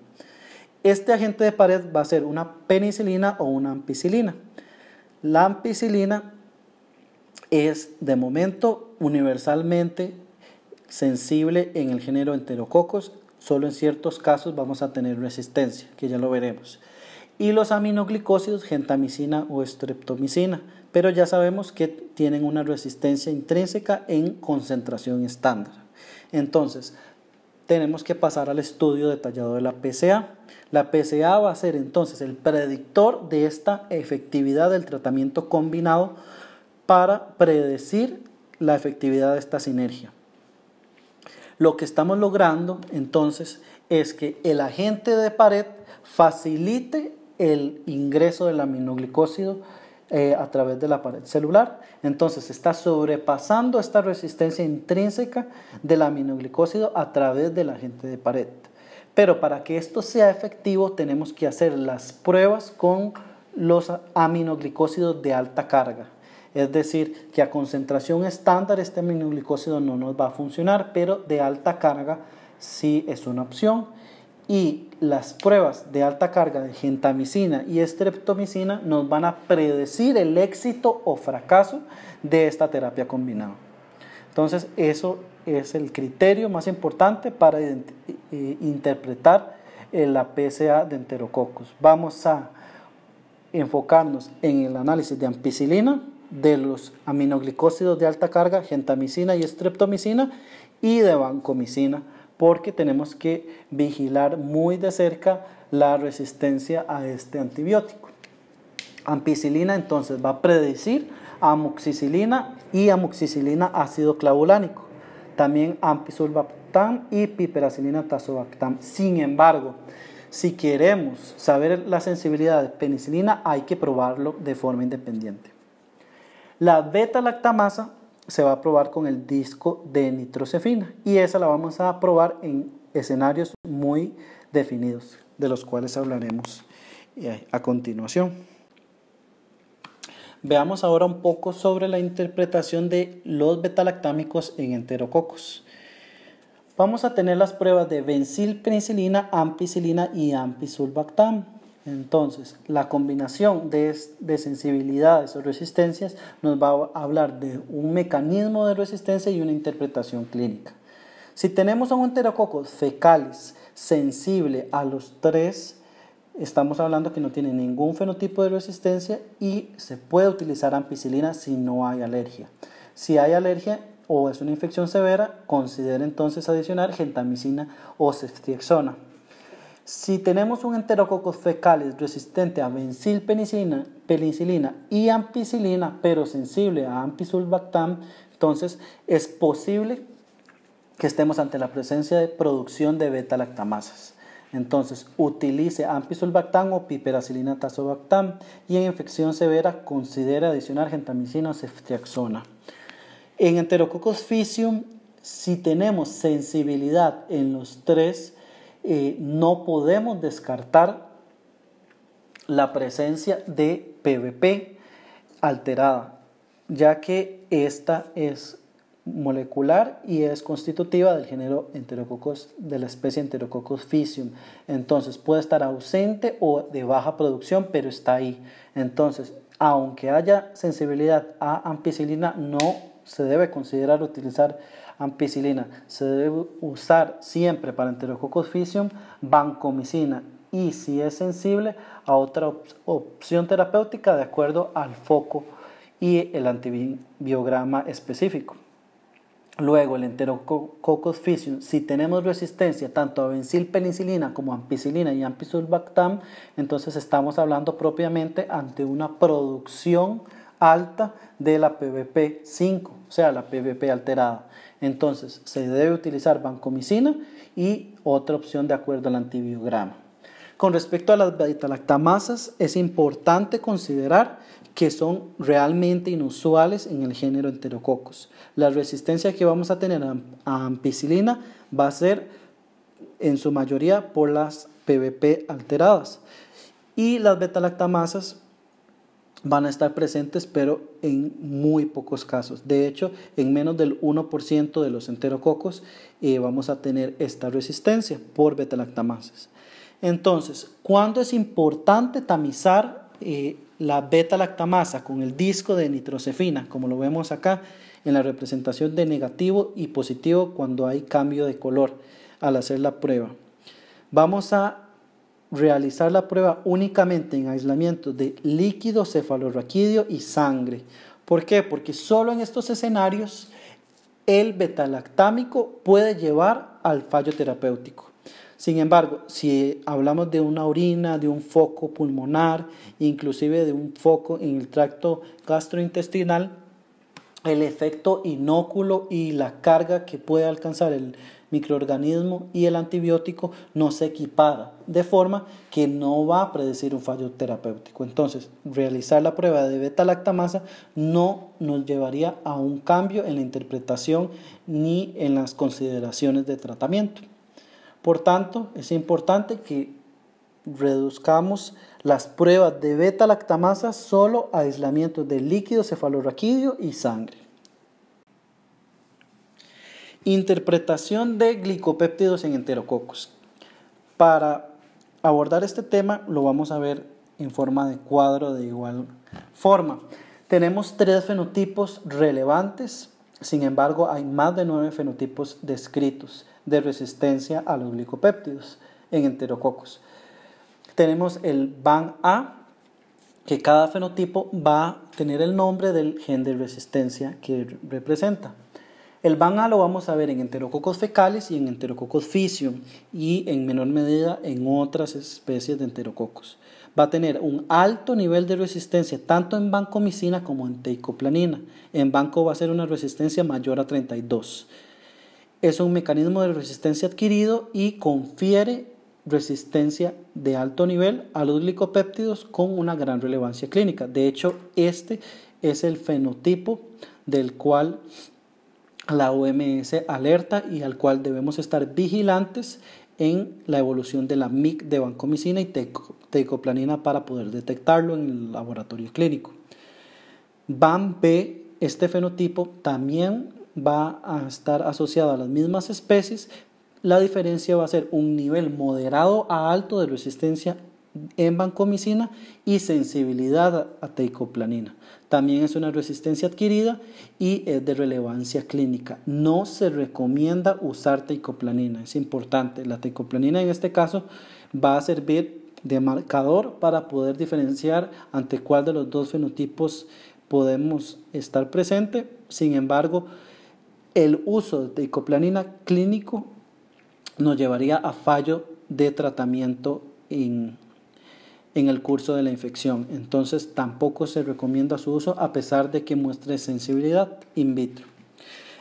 Este agente de pared va a ser una penicilina o una ampicilina la ampicilina es de momento universalmente sensible en el género enterococos, solo en ciertos casos vamos a tener resistencia, que ya lo veremos. Y los aminoglicósidos, gentamicina o streptomicina, pero ya sabemos que tienen una resistencia intrínseca en concentración estándar. Entonces, tenemos que pasar al estudio detallado de la PCA. La PCA va a ser entonces el predictor de esta efectividad del tratamiento combinado para predecir la efectividad de esta sinergia. Lo que estamos logrando entonces es que el agente de pared facilite el ingreso del aminoglicósido eh, a través de la pared celular. Entonces está sobrepasando esta resistencia intrínseca del aminoglicósido a través del agente de pared. Pero para que esto sea efectivo tenemos que hacer las pruebas con los aminoglicósidos de alta carga. Es decir, que a concentración estándar este aminoglicósido no nos va a funcionar, pero de alta carga sí es una opción. Y las pruebas de alta carga de gentamicina y estreptomicina nos van a predecir el éxito o fracaso de esta terapia combinada. Entonces, eso es el criterio más importante para interpretar eh, la PSA de enterococcus. Vamos a enfocarnos en el análisis de ampicilina, de los aminoglicósidos de alta carga, gentamicina y estreptomicina y de vancomicina, porque tenemos que vigilar muy de cerca la resistencia a este antibiótico. Ampicilina entonces va a predecir amoxicilina y amoxicilina ácido clavulánico también ampisulbactam y piperacilina tazobactam. Sin embargo, si queremos saber la sensibilidad de penicilina, hay que probarlo de forma independiente. La beta-lactamasa se va a probar con el disco de nitrocefina y esa la vamos a probar en escenarios muy definidos, de los cuales hablaremos eh, a continuación. Veamos ahora un poco sobre la interpretación de los betalactámicos en enterococos. Vamos a tener las pruebas de penicilina, ampicilina y ampisulbactam. Entonces, la combinación de, sensibilidades o resistencias nos va a hablar de un mecanismo de resistencia y una interpretación clínica. Si tenemos un enterococo fecal sensible a los tres estamos hablando que no tiene ningún fenotipo de resistencia y se puede utilizar ampicilina si no hay alergia. Si hay alergia o es una infección severa, considere entonces adicionar gentamicina o ceftriaxona. Si tenemos un enterococo fecal resistente a benzilpenicilina penicilina y ampicilina, pero sensible a ampisulbactam, entonces es posible que estemos ante la presencia de producción de beta-lactamasas. Entonces, utilice ampisulbactam o piperacilina tazobactam y en infección severa considera adicionar gentamicina o ceftriaxona. En Enterococcus fisium, si tenemos sensibilidad en los tres, eh, no podemos descartar la presencia de PVP alterada, ya que esta es molecular y es constitutiva del género Enterococcus, de la especie Enterococcus fisium. Entonces puede estar ausente o de baja producción, pero está ahí. Entonces, aunque haya sensibilidad a ampicilina, no se debe considerar utilizar ampicilina. Se debe usar siempre para Enterococcus fisium vancomicina y si es sensible a otra opción terapéutica de acuerdo al foco y el antibiograma específico. Luego, el Enterococcus fisium, si tenemos resistencia tanto a benzilpenicilina como a ampicilina y ampisulbactam, entonces estamos hablando propiamente ante una producción alta de la PVP5, o sea, la PVP alterada. Entonces, se debe utilizar vancomicina y otra opción de acuerdo al antibiograma. Con respecto a las beta es importante considerar que son realmente inusuales en el género enterococos. La resistencia que vamos a tener a ampicilina va a ser en su mayoría por las PVP alteradas y las betalactamasas van a estar presentes pero en muy pocos casos. De hecho, en menos del 1% de los enterococos eh, vamos a tener esta resistencia por betalactamasas. Entonces, ¿cuándo es importante tamizar eh, la beta-lactamasa con el disco de nitrocefina, como lo vemos acá en la representación de negativo y positivo cuando hay cambio de color al hacer la prueba. Vamos a realizar la prueba únicamente en aislamiento de líquido cefalorraquídeo y sangre. ¿Por qué? Porque solo en estos escenarios el beta-lactámico puede llevar al fallo terapéutico. Sin embargo, si hablamos de una orina, de un foco pulmonar, inclusive de un foco en el tracto gastrointestinal, el efecto inóculo y la carga que puede alcanzar el microorganismo y el antibiótico no se equipara, de forma que no va a predecir un fallo terapéutico. Entonces, realizar la prueba de beta-lactamasa no nos llevaría a un cambio en la interpretación ni en las consideraciones de tratamiento. Por tanto, es importante que reduzcamos las pruebas de beta-lactamasa solo a aislamientos de líquido cefalorraquídeo y sangre. Interpretación de glicopéptidos en enterococos. Para abordar este tema lo vamos a ver en forma de cuadro de igual forma. Tenemos tres fenotipos relevantes, sin embargo hay más de nueve fenotipos descritos de resistencia a los glicopéptidos en enterococos. Tenemos el BAN-A, que cada fenotipo va a tener el nombre del gen de resistencia que representa. El BAN-A lo vamos a ver en enterococos fecales y en enterococos fisium y en menor medida en otras especies de enterococos. Va a tener un alto nivel de resistencia tanto en Bancomicina como en teicoplanina. En banco va a ser una resistencia mayor a 32 es un mecanismo de resistencia adquirido y confiere resistencia de alto nivel a los glicopéptidos con una gran relevancia clínica. De hecho, este es el fenotipo del cual la OMS alerta y al cual debemos estar vigilantes en la evolución de la MIC de vancomicina y teicoplanina para poder detectarlo en el laboratorio clínico. BAM-B, este fenotipo, también va a estar asociado a las mismas especies, la diferencia va a ser un nivel moderado a alto de resistencia en vancomicina y sensibilidad a teicoplanina. También es una resistencia adquirida y es de relevancia clínica. No se recomienda usar teicoplanina, es importante. La teicoplanina en este caso va a servir de marcador para poder diferenciar ante cuál de los dos fenotipos podemos estar presente. Sin embargo, el uso de teicoplanina clínico nos llevaría a fallo de tratamiento en, el curso de la infección. Entonces tampoco se recomienda su uso a pesar de que muestre sensibilidad in vitro.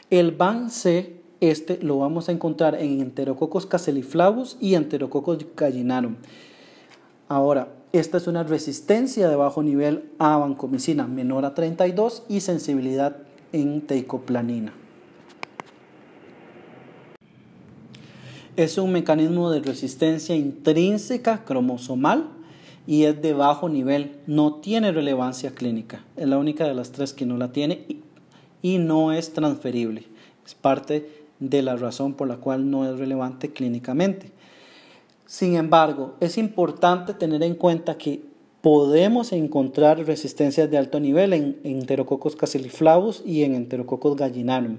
El BAN-C, este lo vamos a encontrar en enterococos caseliflavus y enterococos gallinarum. Ahora, esta es una resistencia de bajo nivel a vancomicina menor a 32 y sensibilidad en teicoplanina. es un mecanismo de resistencia intrínseca cromosomal y es de bajo nivel, no tiene relevancia clínica, es la única de las tres que no la tiene y, no es transferible, es parte de la razón por la cual no es relevante clínicamente. Sin embargo, es importante tener en cuenta que podemos encontrar resistencias de alto nivel en, Enterococcus casiliflavus y en Enterococcus gallinarum,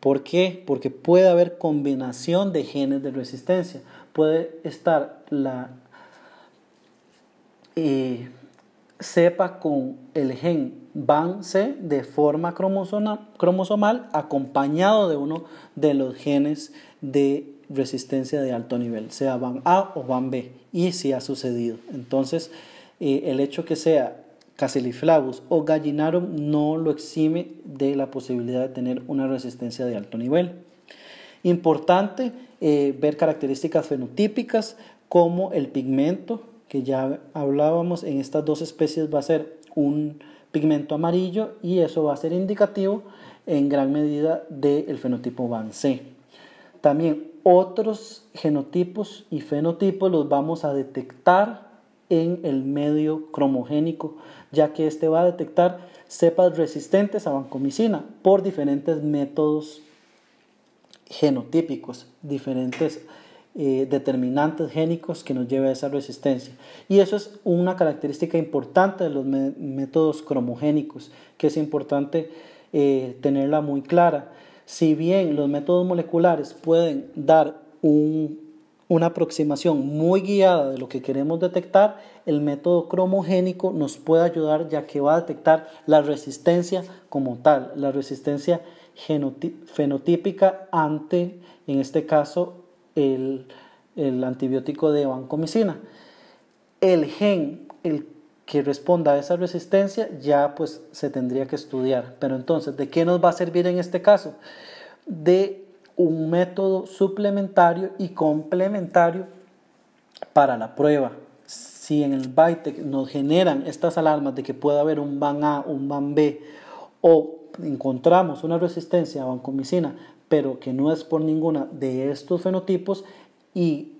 ¿Por qué? Porque puede haber combinación de genes de resistencia. Puede estar la eh, cepa con el gen BAN-C de forma cromosomal acompañado de uno de los genes de resistencia de alto nivel, sea BAN-A o BAN-B, y si ha sucedido. Entonces, eh, el hecho que sea Caseliflavus o Gallinarum no lo exime de la posibilidad de tener una resistencia de alto nivel. Importante eh, ver características fenotípicas como el pigmento, que ya hablábamos en estas dos especies va a ser un pigmento amarillo y eso va a ser indicativo en gran medida del fenotipo Van C. También otros genotipos y fenotipos los vamos a detectar en el medio cromogénico, ya que este va a detectar cepas resistentes a vancomicina por diferentes métodos genotípicos, diferentes eh, determinantes génicos que nos lleve a esa resistencia. Y eso es una característica importante de los métodos cromogénicos, que es importante eh, tenerla muy clara. Si bien los métodos moleculares pueden dar un una aproximación muy guiada de lo que queremos detectar, el método cromogénico nos puede ayudar ya que va a detectar la resistencia como tal, la resistencia fenotípica ante, en este caso, el, antibiótico de vancomicina. El gen, el que responda a esa resistencia ya pues se tendría que estudiar. Pero entonces, ¿de qué nos va a servir en este caso? De un método suplementario y complementario para la prueba. Si en el BITEC nos generan estas alarmas de que puede haber un BAN A, un BAN B, o encontramos una resistencia a vancomicina, pero que no es por ninguna de estos fenotipos, y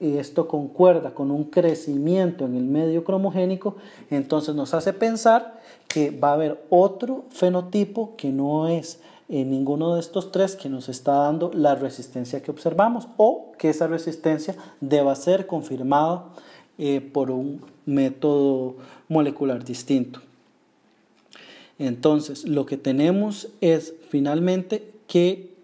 esto concuerda con un crecimiento en el medio cromogénico, entonces nos hace pensar que va a haber otro fenotipo que no es en ninguno de estos tres que nos está dando la resistencia que observamos o que esa resistencia deba ser confirmada eh, por un método molecular distinto. Entonces, lo que tenemos es finalmente que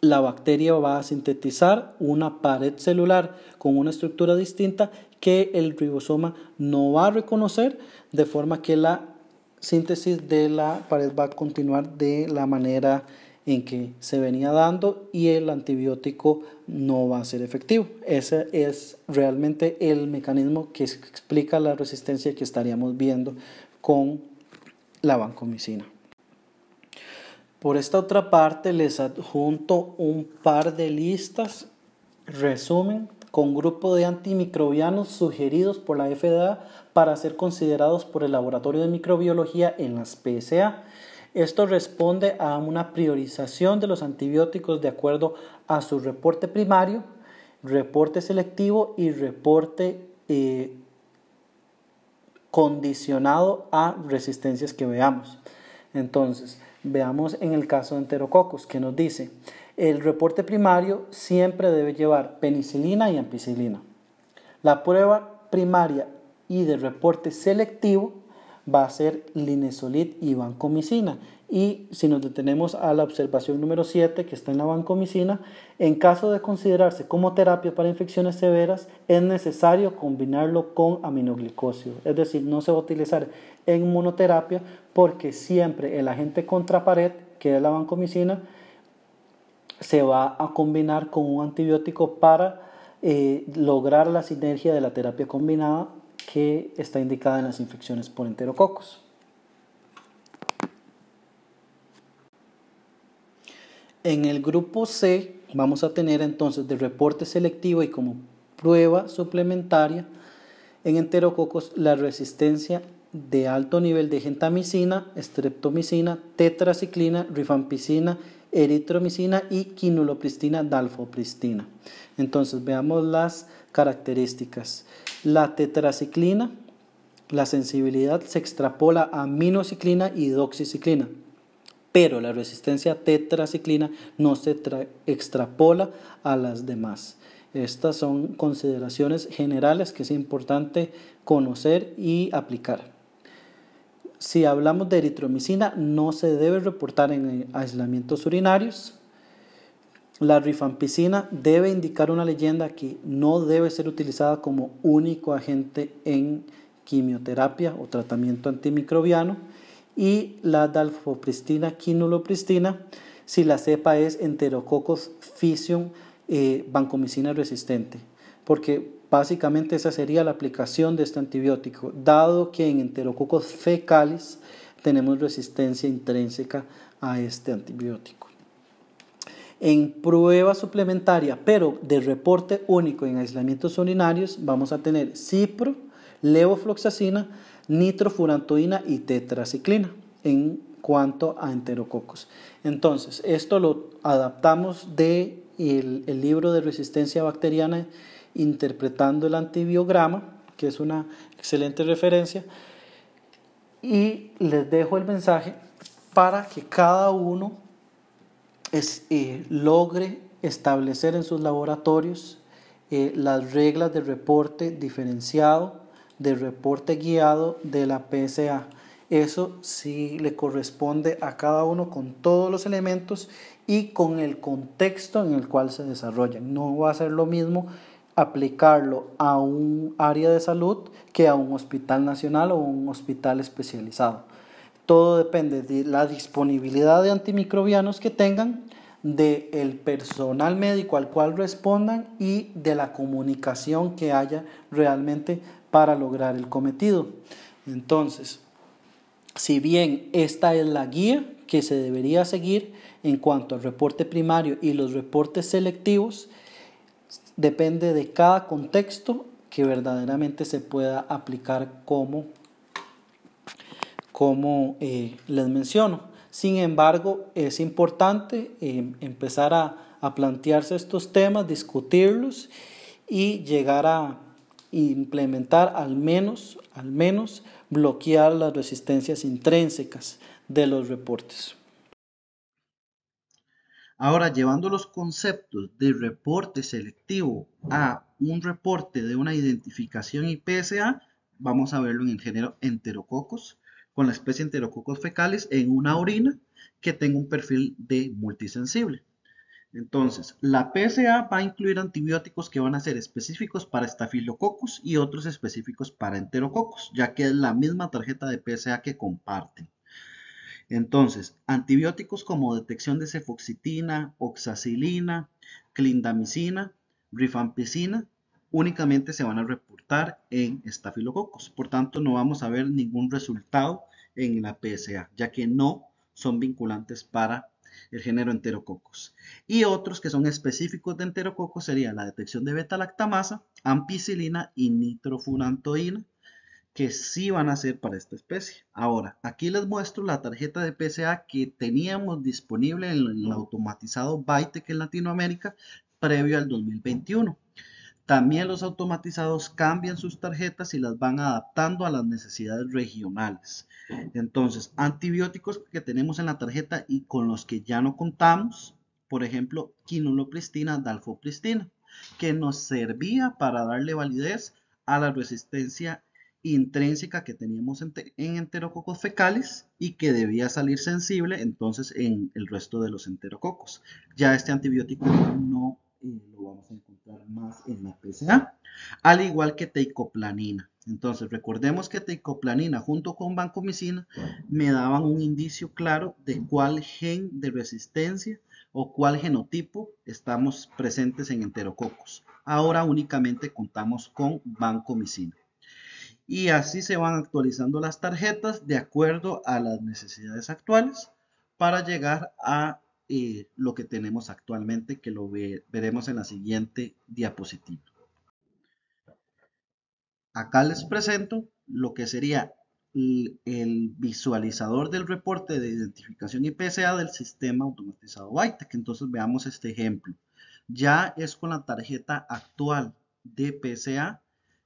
la bacteria va a sintetizar una pared celular con una estructura distinta que el ribosoma no va a reconocer, de forma que la síntesis de la pared va a continuar de la manera en que se venía dando y el antibiótico no va a ser efectivo. Ese es realmente el mecanismo que explica la resistencia que estaríamos viendo con la vancomicina. Por esta otra parte les adjunto un par de listas, resumen con grupo de antimicrobianos sugeridos por la FDA para ser considerados por el Laboratorio de Microbiología en las PSA. Esto responde a una priorización de los antibióticos de acuerdo a su reporte primario, reporte selectivo y reporte eh, condicionado a resistencias que veamos. Entonces, veamos en el caso de enterococos, que nos dice, el reporte primario siempre debe llevar penicilina y ampicilina. La prueba primaria y de reporte selectivo va a ser linezolid y vancomicina. Y si nos detenemos a la observación número 7 que está en la vancomicina, en caso de considerarse como terapia para infecciones severas, es necesario combinarlo con aminoglicosio. Es decir, no se va a utilizar en monoterapia porque siempre el agente contrapared, que es la vancomicina, se va a combinar con un antibiótico para eh, lograr la sinergia de la terapia combinada que está indicada en las infecciones por enterococos. En el grupo C vamos a tener entonces de reporte selectivo y como prueba suplementaria en enterococos la resistencia de alto nivel de gentamicina, streptomicina, tetraciclina, rifampicina eritromicina y quinulopristina, dalfopristina. Entonces veamos las características. La tetraciclina, la sensibilidad se extrapola a minociclina y doxiciclina, pero la resistencia a tetraciclina no se extrapola a las demás. Estas son consideraciones generales que es importante conocer y aplicar si hablamos de eritromicina, no se debe reportar en eh, aislamientos urinarios. La rifampicina debe indicar una leyenda que no debe ser utilizada como único agente en quimioterapia o tratamiento antimicrobiano. Y la dalfopristina, quinulopristina, si la cepa es enterococos fisium eh, vancomicina resistente, porque Básicamente esa sería la aplicación de este antibiótico, dado que en enterococos fecales tenemos resistencia intrínseca a este antibiótico. En prueba suplementaria, pero de reporte único en aislamientos urinarios, vamos a tener cipro, levofloxacina, nitrofurantoína y tetraciclina en cuanto a enterococos. Entonces, esto lo adaptamos del de el libro de resistencia bacteriana interpretando el antibiograma, que es una excelente referencia, y les dejo el mensaje para que cada uno eh, logre establecer en sus laboratorios eh, las reglas de reporte diferenciado, de reporte guiado de la PSA. Eso sí le corresponde a cada uno con todos los elementos y con el contexto en el cual se desarrollan. No va a ser lo mismo aplicarlo a un área de salud que a un hospital nacional o un hospital especializado. Todo depende de la disponibilidad de antimicrobianos que tengan, del personal médico al cual respondan y de la comunicación que haya realmente para lograr el cometido. Entonces, si bien esta es la guía que se debería seguir en cuanto al reporte primario y los reportes selectivos, depende de cada contexto que verdaderamente se pueda aplicar como, eh, les menciono. Sin embargo, es importante eh, empezar a, a plantearse estos temas, discutirlos y llegar a implementar al menos, al menos bloquear las resistencias intrínsecas de los reportes. Ahora, llevando los conceptos de reporte selectivo a un reporte de una identificación y PSA, vamos a verlo en el género enterococos, con la especie enterococos fecales en una orina que tenga un perfil de multisensible. Entonces, la PSA va a incluir antibióticos que van a ser específicos para estafilococos y otros específicos para enterococos, ya que es la misma tarjeta de PSA que comparten. Entonces, antibióticos como detección de cefoxitina, oxacilina, clindamicina, rifampicina, únicamente se van a reportar en estafilococos. Por tanto, no vamos a ver ningún resultado en la PSA, ya que no son vinculantes para el género enterococos. Y otros que son específicos de enterococos serían la detección de beta-lactamasa, ampicilina y nitrofurantoína, que sí van a ser para esta especie. Ahora, aquí les muestro la tarjeta de PSA que teníamos disponible en el automatizado que en Latinoamérica previo al 2021. También los automatizados cambian sus tarjetas y las van adaptando a las necesidades regionales. Entonces, antibióticos que tenemos en la tarjeta y con los que ya no contamos, por ejemplo, quinolopristina, dalfopristina, que nos servía para darle validez a la resistencia intrínseca que teníamos en, enterococos fecales y que debía salir sensible entonces en el resto de los enterococos. Ya este antibiótico no eh, lo vamos a encontrar más en la PCA, al igual que teicoplanina. Entonces recordemos que teicoplanina junto con vancomicina me daban un indicio claro de cuál gen de resistencia o cuál genotipo estamos presentes en enterococos. Ahora únicamente contamos con vancomicina y así se van actualizando las tarjetas de acuerdo a las necesidades actuales para llegar a eh, lo que tenemos actualmente que lo veremos en la siguiente diapositiva. Acá les presento lo que sería el, visualizador del reporte de identificación y PSA del sistema automatizado que Entonces veamos este ejemplo. Ya es con la tarjeta actual de PSA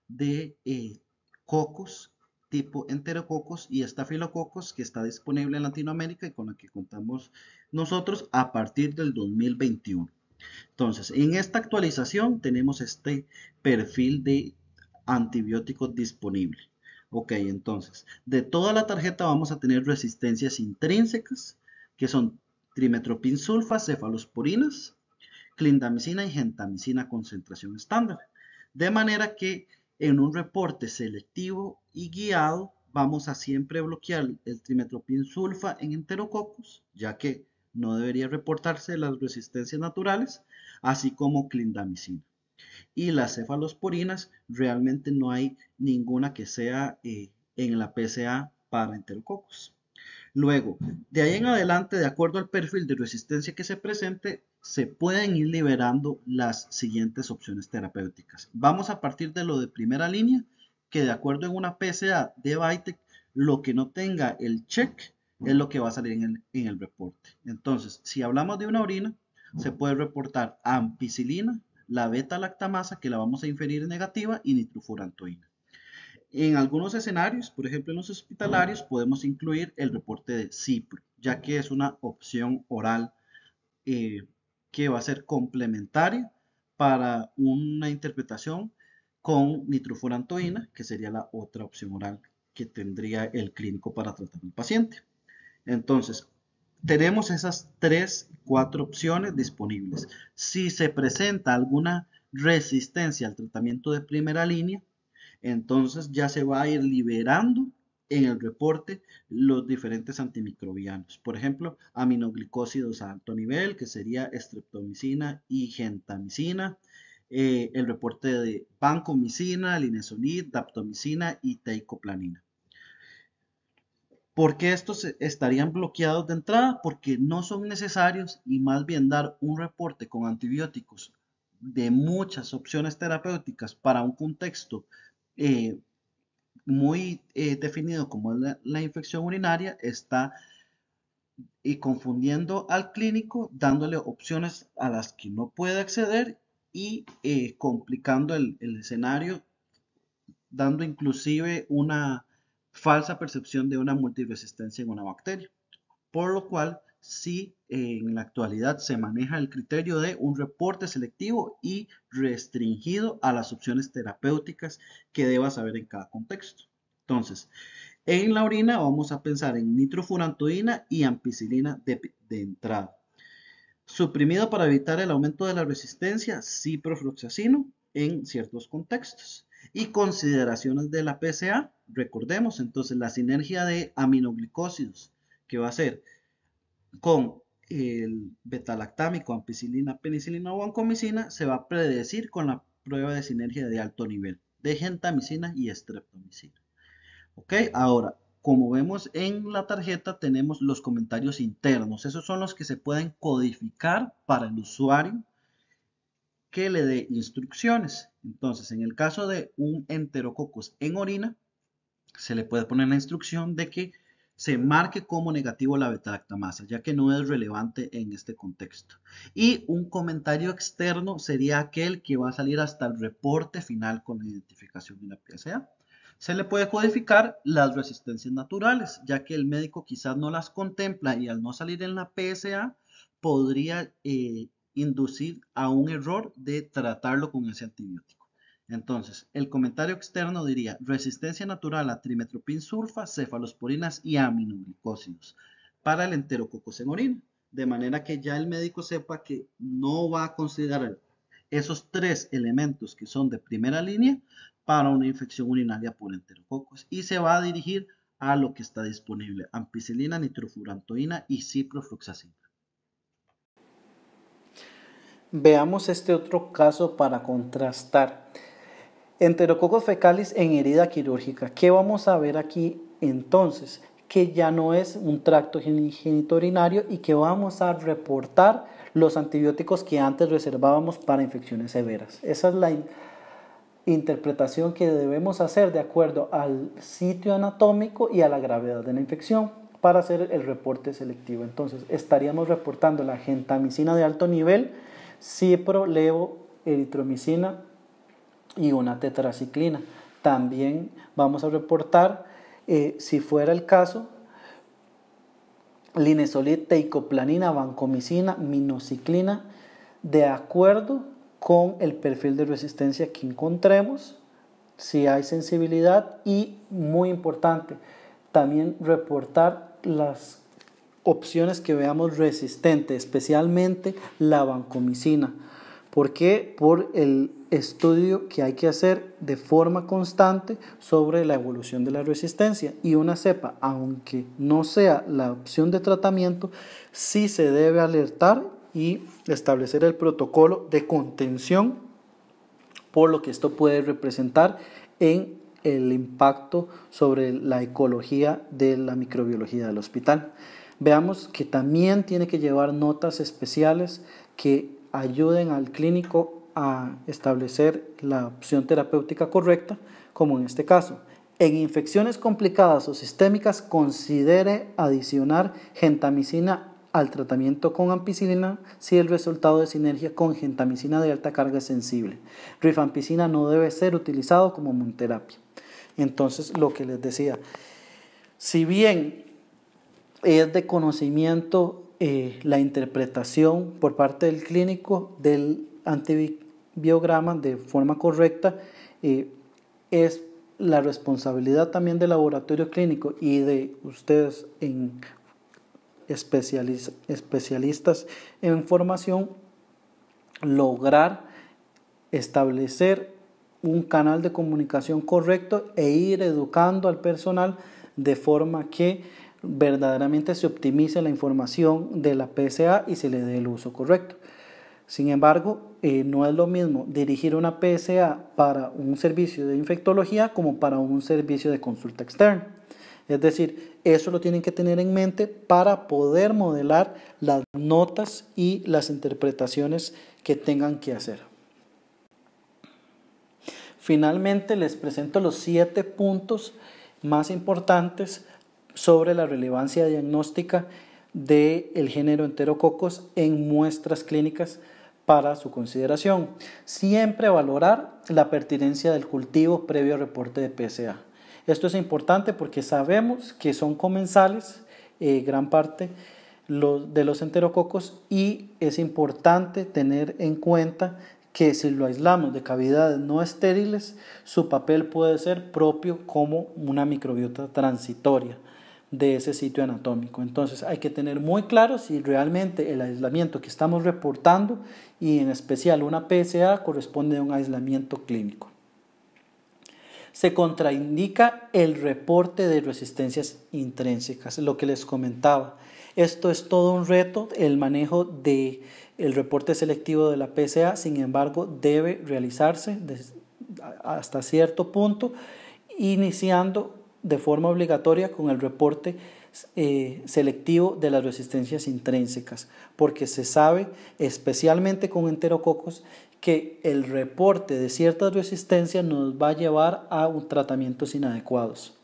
de eh, cocos, tipo enterococos y estafilococos que está disponible en Latinoamérica y con la que contamos nosotros a partir del 2021. Entonces, en esta actualización tenemos este perfil de antibióticos disponible. Ok, entonces, de toda la tarjeta vamos a tener resistencias intrínsecas, que son trimetropin cefalosporinas, clindamicina y gentamicina concentración estándar. De manera que en un reporte selectivo y guiado vamos a siempre bloquear el trimetropin sulfa en enterococos, ya que no debería reportarse las resistencias naturales, así como clindamicina. Y las cefalosporinas realmente no hay ninguna que sea eh, en la PCA para enterococos. Luego, de ahí en adelante, de acuerdo al perfil de resistencia que se presente, se pueden ir liberando las siguientes opciones terapéuticas. Vamos a partir de lo de primera línea, que de acuerdo en una PSA de Vitec, lo que no tenga el check es lo que va a salir en el, reporte. Entonces, si hablamos de una orina, se puede reportar ampicilina, la beta-lactamasa, que la vamos a inferir negativa, y nitrofurantoína. En algunos escenarios, por ejemplo en los hospitalarios, podemos incluir el reporte de CIPRO, ya que es una opción oral eh, que va a ser complementaria para una interpretación con nitrofurantoína, que sería la otra opción oral que tendría el clínico para tratar al paciente. Entonces, tenemos esas tres, cuatro opciones disponibles. Si se presenta alguna resistencia al tratamiento de primera línea, entonces ya se va a ir liberando en el reporte los diferentes antimicrobianos. Por ejemplo, aminoglicósidos a alto nivel, que sería streptomicina y gentamicina. Eh, el reporte de pancomicina, linezolid, daptomicina y teicoplanina. ¿Por qué estos estarían bloqueados de entrada? Porque no son necesarios y más bien dar un reporte con antibióticos de muchas opciones terapéuticas para un contexto eh, muy eh, definido como la, infección urinaria está y confundiendo al clínico, dándole opciones a las que no puede acceder y eh, complicando el, el escenario, dando inclusive una falsa percepción de una multiresistencia en una bacteria. Por lo cual, si en la actualidad se maneja el criterio de un reporte selectivo y restringido a las opciones terapéuticas que debas saber en cada contexto. Entonces, en la orina vamos a pensar en nitrofurantoína y ampicilina de, entrada. Suprimido para evitar el aumento de la resistencia, ciprofloxacino en ciertos contextos. Y consideraciones de la PCA, recordemos entonces la sinergia de aminoglicósidos, que va a ser con el betalactámico, ampicilina, penicilina o ancomicina se va a predecir con la prueba de sinergia de alto nivel de gentamicina y estreptomicina Ok, ahora, como vemos en la tarjeta, tenemos los comentarios internos. Esos son los que se pueden codificar para el usuario que le dé instrucciones. Entonces, en el caso de un enterococos en orina, se le puede poner la instrucción de que se marque como negativo la beta-lactamasa, ya que no es relevante en este contexto. Y un comentario externo sería aquel que va a salir hasta el reporte final con la identificación de la PSA. Se le puede codificar las resistencias naturales, ya que el médico quizás no las contempla y al no salir en la PSA podría eh, inducir a un error de tratarlo con ese antibiótico. Entonces, el comentario externo diría resistencia natural a trimetropin cefalosporinas y aminoglicósidos para el enterococos en orina. De manera que ya el médico sepa que no va a considerar esos tres elementos que son de primera línea para una infección urinaria por enterococos y se va a dirigir a lo que está disponible, ampicilina, nitrofurantoína y ciprofloxacina. Veamos este otro caso para contrastar. Enterococos fecalis en herida quirúrgica. ¿Qué vamos a ver aquí entonces? Que ya no es un tracto genitourinario y que vamos a reportar los antibióticos que antes reservábamos para infecciones severas. Esa es la interpretación que debemos hacer de acuerdo al sitio anatómico y a la gravedad de la infección para hacer el reporte selectivo. Entonces, estaríamos reportando la gentamicina de alto nivel, cipro, levo, eritromicina y una tetraciclina. También vamos a reportar, eh, si fuera el caso, linesolid, teicoplanina, vancomicina, minociclina, de acuerdo con el perfil de resistencia que encontremos, si hay sensibilidad y, muy importante, también reportar las opciones que veamos resistentes, especialmente la vancomicina. ¿Por qué? Por el estudio que hay que hacer de forma constante sobre la evolución de la resistencia. Y una cepa, aunque no sea la opción de tratamiento, sí se debe alertar y establecer el protocolo de contención por lo que esto puede representar en el impacto sobre la ecología de la microbiología del hospital. Veamos que también tiene que llevar notas especiales que ayuden al clínico a establecer la opción terapéutica correcta, como en este caso. En infecciones complicadas o sistémicas, considere adicionar gentamicina al tratamiento con ampicilina si el resultado de sinergia con gentamicina de alta carga es sensible. Rifampicina no debe ser utilizado como monoterapia. Entonces, lo que les decía, si bien es de conocimiento eh, la interpretación por parte del clínico del antibiograma de forma correcta eh, es la responsabilidad también del laboratorio clínico y de ustedes en especialistas en formación lograr establecer un canal de comunicación correcto e ir educando al personal de forma que verdaderamente se optimice la información de la PSA y se le dé el uso correcto. Sin embargo, eh, no es lo mismo dirigir una PSA para un servicio de infectología como para un servicio de consulta externa. Es decir, eso lo tienen que tener en mente para poder modelar las notas y las interpretaciones que tengan que hacer. Finalmente, les presento los siete puntos más importantes sobre la relevancia diagnóstica del género enterococos en muestras clínicas para su consideración. Siempre valorar la pertinencia del cultivo previo reporte de PSA. Esto es importante porque sabemos que son comensales eh, gran parte de los enterococos y es importante tener en cuenta que si lo aislamos de cavidades no estériles, su papel puede ser propio como una microbiota transitoria de ese sitio anatómico. Entonces hay que tener muy claro si realmente el aislamiento que estamos reportando y en especial una PSA corresponde a un aislamiento clínico. Se contraindica el reporte de resistencias intrínsecas, lo que les comentaba. Esto es todo un reto, el manejo del el reporte selectivo de la PSA, sin embargo, debe realizarse hasta cierto punto, iniciando de forma obligatoria con el reporte eh, selectivo de las resistencias intrínsecas, porque se sabe, especialmente con enterococos, que el reporte de ciertas resistencias nos va a llevar a un tratamientos inadecuados.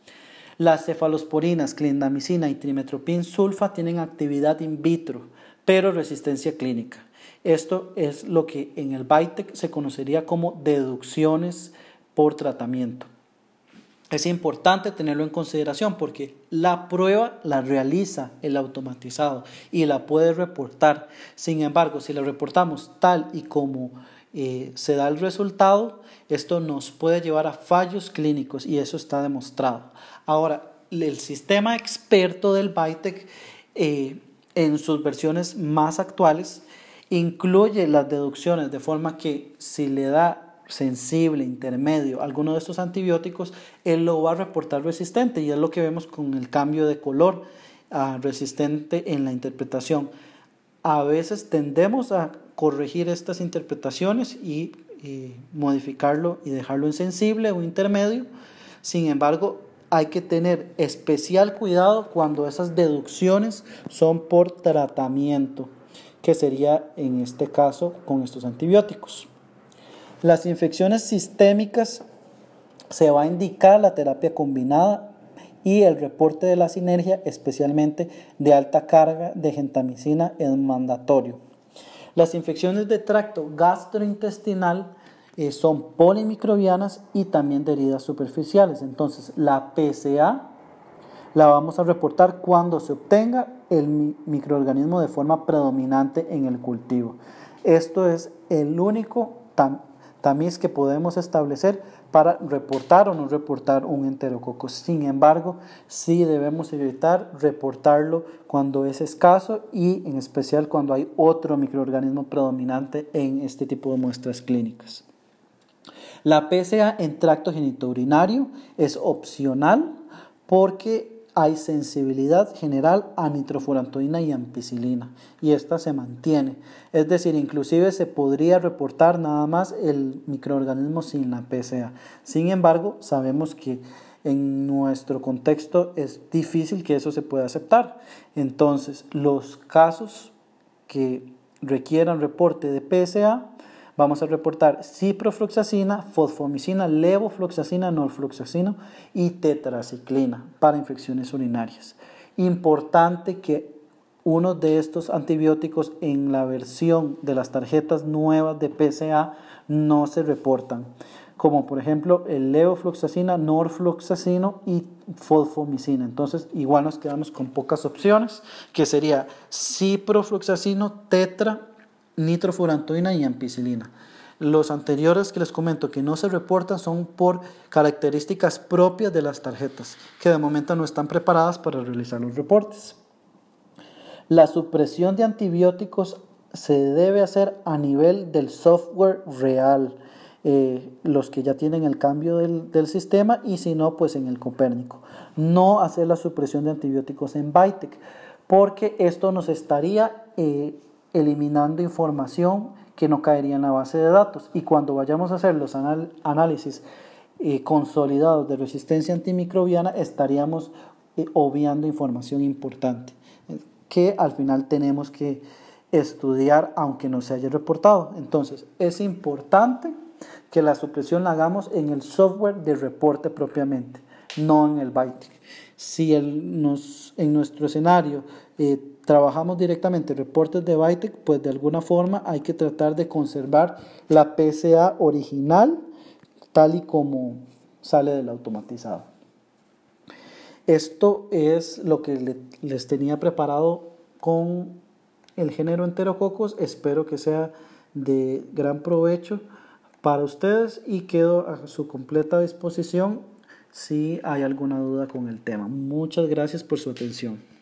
Las cefalosporinas, clindamicina y trimetropin sulfa tienen actividad in vitro, pero resistencia clínica. Esto es lo que en el BITEC se conocería como deducciones por tratamiento. Es importante tenerlo en consideración porque la prueba la realiza el automatizado y la puede reportar. Sin embargo, si la reportamos tal y como eh, se da el resultado, esto nos puede llevar a fallos clínicos y eso está demostrado. Ahora, el sistema experto del BITEC eh, en sus versiones más actuales incluye las deducciones de forma que si le da sensible, intermedio, alguno de estos antibióticos, él lo va a reportar resistente y es lo que vemos con el cambio de color ah, resistente en la interpretación. A veces tendemos a corregir estas interpretaciones y, y modificarlo y dejarlo insensible o intermedio. Sin embargo, hay que tener especial cuidado cuando esas deducciones son por tratamiento, que sería en este caso con estos antibióticos. Las infecciones sistémicas se va a indicar la terapia combinada y el reporte de la sinergia, especialmente de alta carga de gentamicina, es mandatorio. Las infecciones de tracto gastrointestinal eh, son polimicrobianas y también de heridas superficiales. Entonces, la PCA la vamos a reportar cuando se obtenga el microorganismo de forma predominante en el cultivo. Esto es el único también es que podemos establecer para reportar o no reportar un enterococo. Sin embargo, sí debemos evitar reportarlo cuando es escaso y en especial cuando hay otro microorganismo predominante en este tipo de muestras clínicas. La PSA en tracto genitourinario es opcional porque hay sensibilidad general a nitrofurantoína y ampicilina y esta se mantiene. Es decir, inclusive se podría reportar nada más el microorganismo sin la PSA. Sin embargo, sabemos que en nuestro contexto es difícil que eso se pueda aceptar. Entonces, los casos que requieran reporte de PSA vamos a reportar ciprofloxacina, fosfomicina, levofloxacina, norfloxacina y tetraciclina para infecciones urinarias. Importante que uno de estos antibióticos en la versión de las tarjetas nuevas de PCA no se reportan, como por ejemplo el levofloxacina, norfloxacino y fosfomicina. Entonces, igual nos quedamos con pocas opciones, que sería ciprofloxacino, tetra nitrofurantoína y ampicilina. Los anteriores que les comento que no se reportan son por características propias de las tarjetas, que de momento no están preparadas para realizar los reportes. La supresión de antibióticos se debe hacer a nivel del software real, eh, los que ya tienen el cambio del, sistema y si no, pues en el Copérnico. No hacer la supresión de antibióticos en Bitec, porque esto nos estaría eh, eliminando información que no caería en la base de datos. Y cuando vayamos a hacer los análisis eh, consolidados de resistencia antimicrobiana, estaríamos eh, obviando información importante eh, que al final tenemos que estudiar aunque no se haya reportado. Entonces, es importante que la supresión la hagamos en el software de reporte propiamente, no en el byte. Si nos, en nuestro escenario trabajamos directamente reportes de Bytec, pues de alguna forma hay que tratar de conservar la PCA original tal y como sale del automatizado. Esto es lo que les tenía preparado con el género COCOS, Espero que sea de gran provecho para ustedes y quedo a su completa disposición si hay alguna duda con el tema. Muchas gracias por su atención.